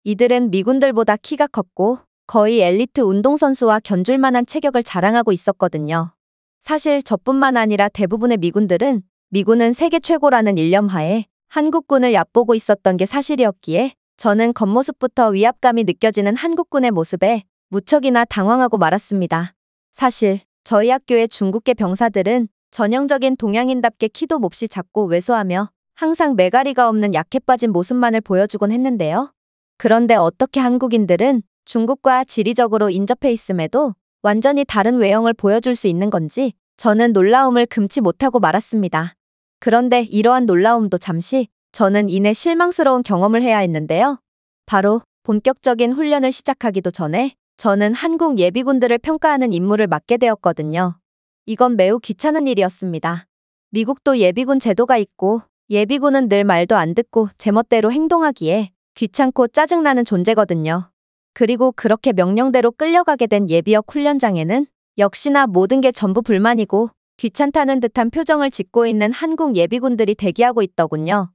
이들은 미군들보다 키가 컸고 거의 엘리트 운동선수와 견줄만한 체격을 자랑하고 있었거든요. 사실 저뿐만 아니라 대부분의 미군들은 미군은 세계 최고라는 일념하에 한국군을 얕보고 있었던 게 사실이었기에 저는 겉모습부터 위압감이 느껴지는 한국군의 모습에 무척이나 당황하고 말았습니다. 사실 저희 학교의 중국계 병사들은 전형적인 동양인답게 키도 몹시 작고 왜소하며 항상 메가리가 없는 약해 빠진 모습만을 보여주곤 했는데요. 그런데 어떻게 한국인들은 중국과 지리적으로 인접해 있음에도 완전히 다른 외형을 보여줄 수 있는 건지 저는 놀라움을 금치 못하고 말았습니다. 그런데 이러한 놀라움도 잠시 저는 이내 실망스러운 경험을 해야 했는데요. 바로 본격적인 훈련을 시작하기도 전에 저는 한국 예비군들을 평가하는 임무를 맡게 되었거든요. 이건 매우 귀찮은 일이었습니다. 미국도 예비군 제도가 있고 예비군은 늘 말도 안 듣고 제멋대로 행동하기에 귀찮고 짜증나는 존재거든요. 그리고 그렇게 명령대로 끌려가게 된 예비역 훈련장에는 역시나 모든 게 전부 불만이고 귀찮다는 듯한 표정을 짓고 있는 한국 예비군들이 대기하고 있더군요.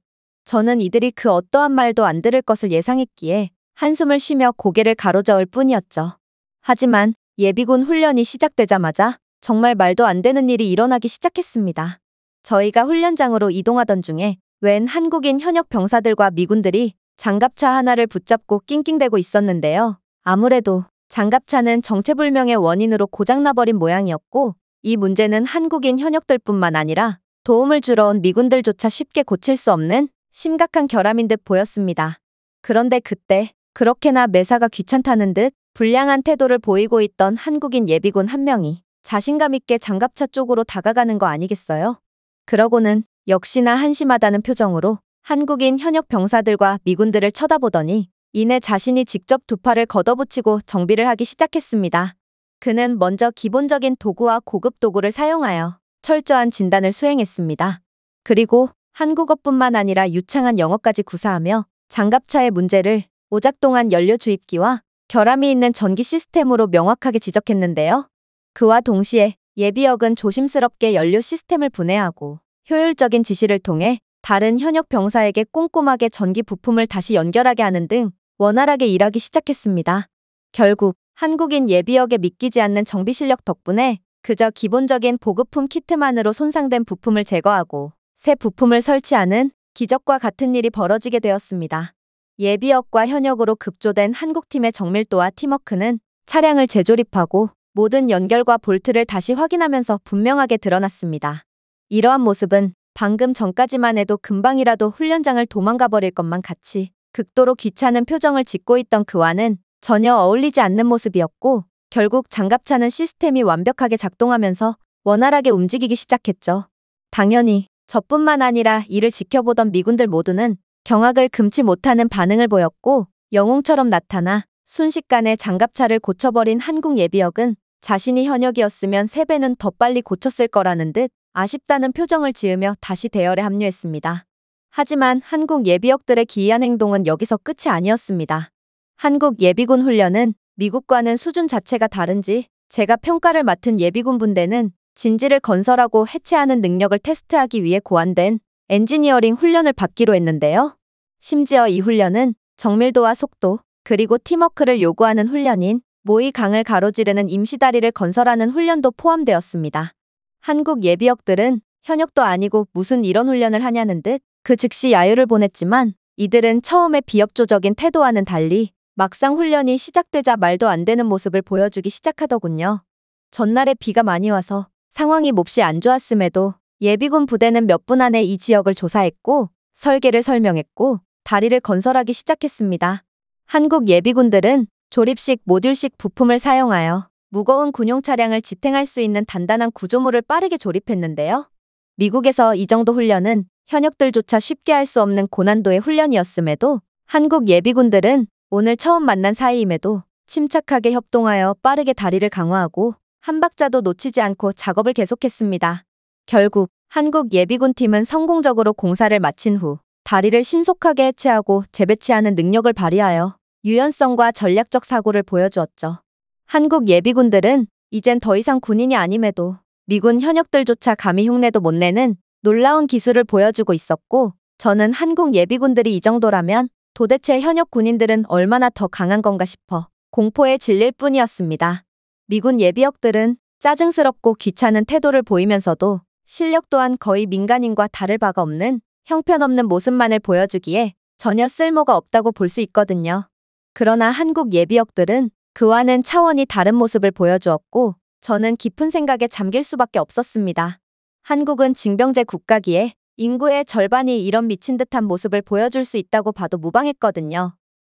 저는 이들이 그 어떠한 말도 안 들을 것을 예상했기에 한숨을 쉬며 고개를 가로저을 뿐이었죠. 하지만 예비군 훈련이 시작되자마자 정말 말도 안 되는 일이 일어나기 시작했습니다. 저희가 훈련장으로 이동하던 중에 웬 한국인 현역 병사들과 미군들이 장갑차 하나를 붙잡고 낑낑대고 있었는데요. 아무래도 장갑차는 정체불명의 원인으로 고장나버린 모양이었고 이 문제는 한국인 현역들뿐만 아니라 도움을 주러 온 미군들조차 쉽게 고칠 수 없는 심각한 결함인 듯 보였습니다. 그런데 그때 그렇게나 매사가 귀찮다는 듯 불량한 태도를 보이고 있던 한국인 예비군 한 명이 자신감 있게 장갑차 쪽으로 다가가는 거 아니겠어요? 그러고는 역시나 한심하다는 표정으로 한국인 현역 병사들과 미군들을 쳐다보더니 이내 자신이 직접 두 팔을 걷어붙이고 정비를 하기 시작했습니다. 그는 먼저 기본적인 도구와 고급 도구를 사용하여 철저한 진단을 수행했습니다. 그리고 한국어뿐만 아니라 유창한 영어까지 구사하며 장갑차의 문제를 오작동안 연료 주입기와 결함이 있는 전기 시스템으로 명확하게 지적했는데요. 그와 동시에 예비역은 조심스럽게 연료 시스템을 분해하고 효율적인 지시를 통해 다른 현역 병사에게 꼼꼼하게 전기 부품을 다시 연결하게 하는 등 원활하게 일하기 시작했습니다. 결국 한국인 예비역에 믿기지 않는 정비 실력 덕분에 그저 기본적인 보급품 키트만으로 손상된 부품을 제거하고 새 부품을 설치하는 기적과 같은 일이 벌어지게 되었습니다. 예비역과 현역으로 급조된 한국팀의 정밀도와 팀워크는 차량을 재조립하고 모든 연결과 볼트를 다시 확인하면서 분명하게 드러났습니다. 이러한 모습은 방금 전까지만 해도 금방이라도 훈련장을 도망가 버릴 것만 같이 극도로 귀찮은 표정을 짓고 있던 그와는 전혀 어울리지 않는 모습이었고 결국 장갑차는 시스템이 완벽하게 작동하면서 원활하게 움직이기 시작했죠. 당연히 저뿐만 아니라 이를 지켜보던 미군들 모두는 경악을 금치 못하는 반응을 보였고 영웅처럼 나타나 순식간에 장갑차를 고쳐버린 한국 예비역은 자신이 현역이었으면 3배는 더 빨리 고쳤을 거라는 듯 아쉽다는 표정을 지으며 다시 대열에 합류했습니다. 하지만 한국 예비역들의 기이한 행동은 여기서 끝이 아니었습니다. 한국 예비군 훈련은 미국과는 수준 자체가 다른지 제가 평가를 맡은 예비군 분대는 진지를 건설하고 해체하는 능력을 테스트하기 위해 고안된 엔지니어링 훈련을 받기로 했는데요. 심지어 이 훈련은 정밀도와 속도, 그리고 팀워크를 요구하는 훈련인 모의 강을 가로지르는 임시다리를 건설하는 훈련도 포함되었습니다. 한국 예비역들은 현역도 아니고 무슨 이런 훈련을 하냐는 듯 그 즉시 야유를 보냈지만 이들은 처음에 비협조적인 태도와는 달리 막상 훈련이 시작되자 말도 안 되는 모습을 보여주기 시작하더군요. 전날에 비가 많이 와서 상황이 몹시 안 좋았음에도 예비군 부대는 몇 분 안에 이 지역을 조사했고 설계를 설명했고 다리를 건설하기 시작했습니다. 한국 예비군들은 조립식 모듈식 부품을 사용하여 무거운 군용 차량을 지탱할 수 있는 단단한 구조물을 빠르게 조립했는데요. 미국에서 이 정도 훈련은 현역들조차 쉽게 할 수 없는 고난도의 훈련이었음에도 한국 예비군들은 오늘 처음 만난 사이임에도 침착하게 협동하여 빠르게 다리를 강화하고 한 박자도 놓치지 않고 작업을 계속했습니다. 결국 한국 예비군팀은 성공적으로 공사를 마친 후 다리를 신속하게 해체하고 재배치하는 능력을 발휘하여 유연성과 전략적 사고를 보여주었죠. 한국 예비군들은 이젠 더 이상 군인이 아님에도 미군 현역들조차 감히 흉내도 못 내는 놀라운 기술을 보여주고 있었고 저는 한국 예비군들이 이 정도라면 도대체 현역 군인들은 얼마나 더 강한 건가 싶어 공포에 질릴 뿐이었습니다. 미군 예비역들은 짜증스럽고 귀찮은 태도를 보이면서도 실력 또한 거의 민간인과 다를 바가 없는 형편없는 모습만을 보여주기에 전혀 쓸모가 없다고 볼 수 있거든요. 그러나 한국 예비역들은 그와는 차원이 다른 모습을 보여주었고 저는 깊은 생각에 잠길 수밖에 없었습니다. 한국은 징병제 국가기에 인구의 절반이 이런 미친 듯한 모습을 보여줄 수 있다고 봐도 무방했거든요.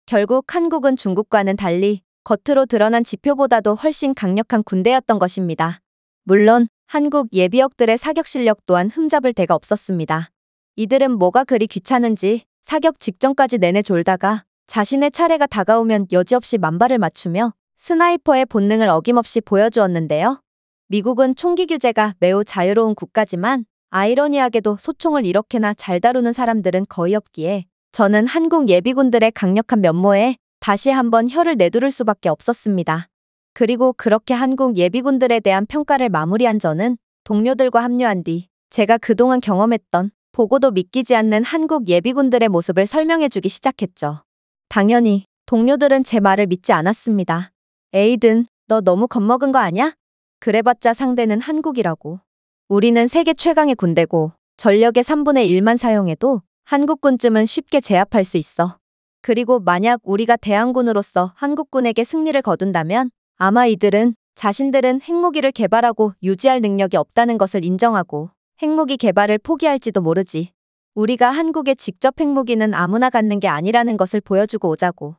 결국 한국은 중국과는 달리 겉으로 드러난 지표보다도 훨씬 강력한 군대였던 것입니다. 물론 한국 예비역들의 사격 실력 또한 흠잡을 데가 없었습니다. 이들은 뭐가 그리 귀찮은지 사격 직전까지 내내 졸다가 자신의 차례가 다가오면 여지없이 만발을 맞추며 스나이퍼의 본능을 어김없이 보여주었는데요. 미국은 총기 규제가 매우 자유로운 국가지만 아이러니하게도 소총을 이렇게나 잘 다루는 사람들은 거의 없기에 저는 한국 예비군들의 강력한 면모에 다시 한번 혀를 내두를 수밖에 없었습니다. 그리고 그렇게 한국 예비군들에 대한 평가를 마무리한 저는 동료들과 합류한 뒤 제가 그동안 경험했던 보고도 믿기지 않는 한국 예비군들의 모습을 설명해주기 시작했죠. 당연히 동료들은 제 말을 믿지 않았습니다. 에이든, 너 너무 겁먹은 거 아냐? 그래봤자 상대는 한국이라고. 우리는 세계 최강의 군대고 전력의 3분의 1만 사용해도 한국군쯤은 쉽게 제압할 수 있어. 그리고 만약 우리가 대한군으로서 한국군에게 승리를 거둔다면 아마 이들은 자신들은 핵무기를 개발하고 유지할 능력이 없다는 것을 인정하고 핵무기 개발을 포기할지도 모르지. 우리가 한국에 직접 핵무기는 아무나 갖는 게 아니라는 것을 보여주고 오자고.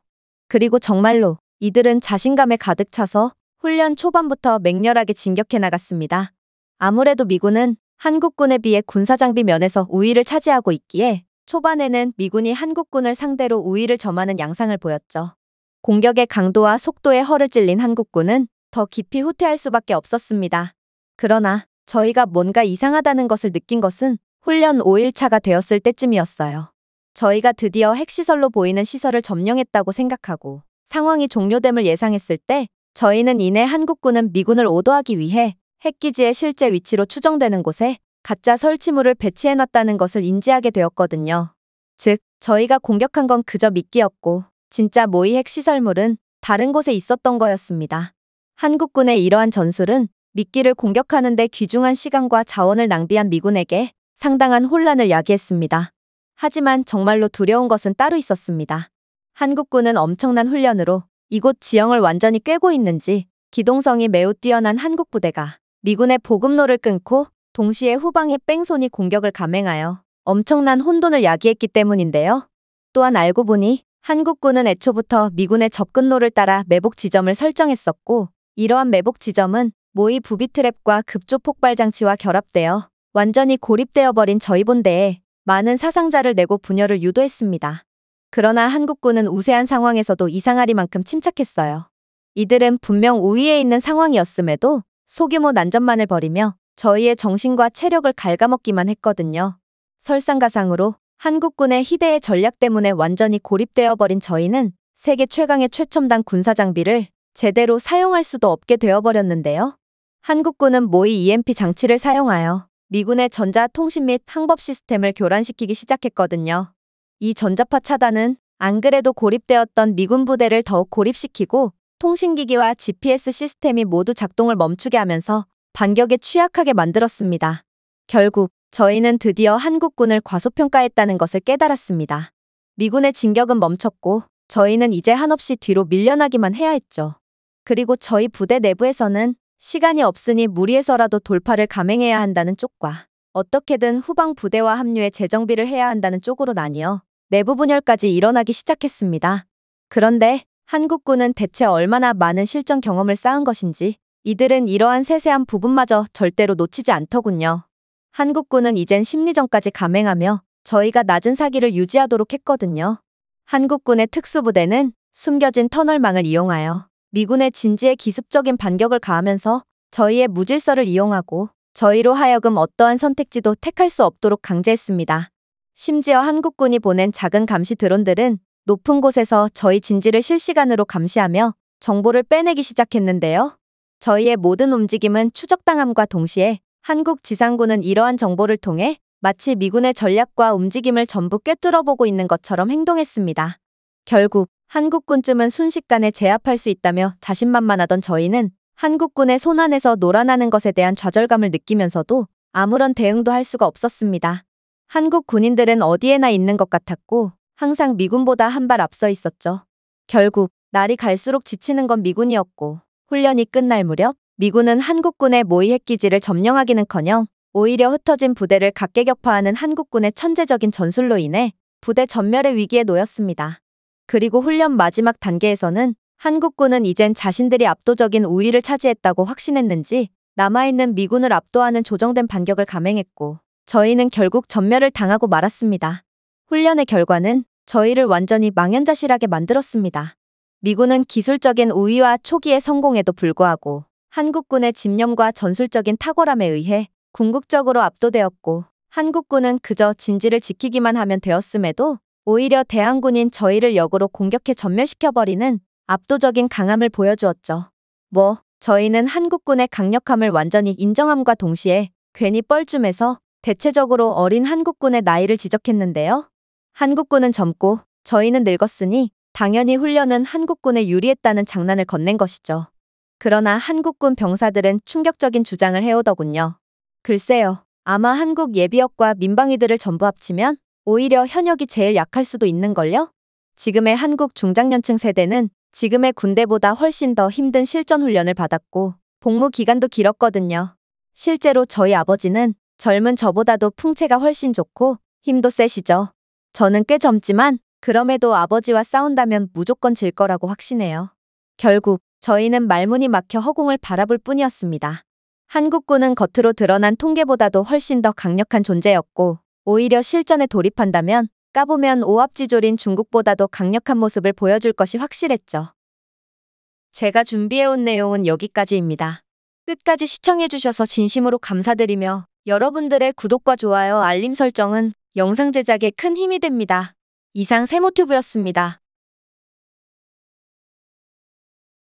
그리고 정말로 이들은 자신감에 가득 차서 훈련 초반부터 맹렬하게 진격해 나갔습니다. 아무래도 미군은 한국군에 비해 군사장비 면에서 우위를 차지하고 있기에 초반에는 미군이 한국군을 상대로 우위를 점하는 양상을 보였죠. 공격의 강도와 속도에 허를 찔린 한국군은 더 깊이 후퇴할 수밖에 없었습니다. 그러나 저희가 뭔가 이상하다는 것을 느낀 것은 훈련 5일차가 되었을 때쯤이었어요. 저희가 드디어 핵시설로 보이는 시설을 점령했다고 생각하고 상황이 종료됨을 예상했을 때 저희는 이내 한국군은 미군을 오도하기 위해 핵기지의 실제 위치로 추정되는 곳에 가짜 설치물을 배치해놨다는 것을 인지하게 되었거든요. 즉, 저희가 공격한 건 그저 미끼였고 진짜 모의 핵시설물은 다른 곳에 있었던 거였습니다. 한국군의 이러한 전술은 미끼를 공격하는 데 귀중한 시간과 자원을 낭비한 미군에게 상당한 혼란을 야기했습니다. 하지만 정말로 두려운 것은 따로 있었습니다. 한국군은 엄청난 훈련으로 이곳 지형을 완전히 꿰고 있는지 기동성이 매우 뛰어난 한국 부대가 미군의 보급로를 끊고 동시에 후방의 뺑소니 공격을 감행하여 엄청난 혼돈을 야기했기 때문인데요. 또한 알고 보니 한국군은 애초부터 미군의 접근로를 따라 매복 지점을 설정했었고 이러한 매복 지점은 모의 부비트랩과 급조 폭발 장치와 결합되어 완전히 고립되어 버린 저희 본대에 많은 사상자를 내고 분열을 유도했습니다. 그러나 한국군은 우세한 상황에서도 이상하리만큼 침착했어요. 이들은 분명 우위에 있는 상황이었음에도 소규모 난전만을 벌이며 저희의 정신과 체력을 갉아먹기만 했거든요. 설상가상으로 한국군의 희대의 전략 때문에 완전히 고립되어 버린 저희는 세계 최강의 최첨단 군사 장비를 제대로 사용할 수도 없게 되어버렸는데요. 한국군은 모의 EMP 장치를 사용하여 미군의 전자 통신 및 항법 시스템을 교란시키기 시작했거든요. 이 전자파 차단은 안 그래도 고립되었던 미군 부대를 더욱 고립시키고 통신기기와 GPS 시스템이 모두 작동을 멈추게 하면서 반격에 취약하게 만들었습니다. 결국 저희는 드디어 한국군을 과소평가했다는 것을 깨달았습니다. 미군의 진격은 멈췄고 저희는 이제 한없이 뒤로 밀려나기만 해야 했죠. 그리고 저희 부대 내부에서는 시간이 없으니 무리해서라도 돌파를 감행해야 한다는 쪽과 어떻게든 후방 부대와 합류해 재정비를 해야 한다는 쪽으로 나뉘어 내부 분열까지 일어나기 시작했습니다. 그런데 한국군은 대체 얼마나 많은 실전 경험을 쌓은 것인지 이들은 이러한 세세한 부분마저 절대로 놓치지 않더군요. 한국군은 이젠 심리전까지 감행하며 저희가 낮은 사기를 유지하도록 했거든요. 한국군의 특수부대는 숨겨진 터널망을 이용하여 미군의 진지에 기습적인 반격을 가하면서 저희의 무질서를 이용하고 저희로 하여금 어떠한 선택지도 택할 수 없도록 강제했습니다. 심지어 한국군이 보낸 작은 감시 드론들은 높은 곳에서 저희 진지를 실시간으로 감시하며 정보를 빼내기 시작했는데요. 저희의 모든 움직임은 추적당함과 동시에 한국 지상군은 이러한 정보를 통해 마치 미군의 전략과 움직임을 전부 꿰뚫어 보고 있는 것처럼 행동했습니다. 결국 한국군쯤은 순식간에 제압할 수 있다며 자신만만하던 저희는 한국군의 손안에서 놀아나는 것에 대한 좌절감을 느끼면서도 아무런 대응도 할 수가 없었습니다. 한국 군인들은 어디에나 있는 것 같았고 항상 미군보다 한 발 앞서 있었죠. 결국 날이 갈수록 지치는 건 미군이었고 훈련이 끝날 무렵 미군은 한국군의 모의핵기지를 점령하기는커녕 오히려 흩어진 부대를 각계격파하는 한국군의 천재적인 전술로 인해 부대 전멸의 위기에 놓였습니다. 그리고 훈련 마지막 단계에서는 한국군은 이젠 자신들이 압도적인 우위를 차지했다고 확신했는지 남아있는 미군을 압도하는 조정된 반격을 감행했고 저희는 결국 전멸을 당하고 말았습니다. 훈련의 결과는 저희를 완전히 망연자실하게 만들었습니다. 미군은 기술적인 우위와 초기의 성공에도 불구하고 한국군의 집념과 전술적인 탁월함에 의해 궁극적으로 압도되었고 한국군은 그저 진지를 지키기만 하면 되었음에도 오히려 대한군인 저희를 역으로 공격해 전멸시켜버리는 압도적인 강함을 보여주었죠. 뭐 저희는 한국군의 강력함을 완전히 인정함과 동시에 괜히 뻘쭘해서 대체적으로 어린 한국군의 나이를 지적했는데요. 한국군은 젊고 저희는 늙었으니 당연히 훈련은 한국군에 유리했다는 장난을 건넨 것이죠. 그러나 한국군 병사들은 충격적인 주장을 해오더군요. 글쎄요. 아마 한국 예비역과 민방위들을 전부 합치면 오히려 현역이 제일 약할 수도 있는걸요? 지금의 한국 중장년층 세대는 지금의 군대보다 훨씬 더 힘든 실전 훈련을 받았고 복무 기간도 길었거든요. 실제로 저희 아버지는 젊은 저보다도 풍채가 훨씬 좋고 힘도 세시죠. 저는 꽤 젊지만 그럼에도 아버지와 싸운다면 무조건 질 거라고 확신해요. 결국 저희는 말문이 막혀 허공을 바라볼 뿐이었습니다. 한국군은 겉으로 드러난 통계보다도 훨씬 더 강력한 존재였고 오히려 실전에 돌입한다면 까보면 오합지졸인 중국보다도 강력한 모습을 보여줄 것이 확실했죠. 제가 준비해온 내용은 여기까지입니다. 끝까지 시청해주셔서 진심으로 감사드리며 여러분들의 구독과 좋아요 알림 설정은 영상 제작에 큰 힘이 됩니다. 이상 세모튜브였습니다.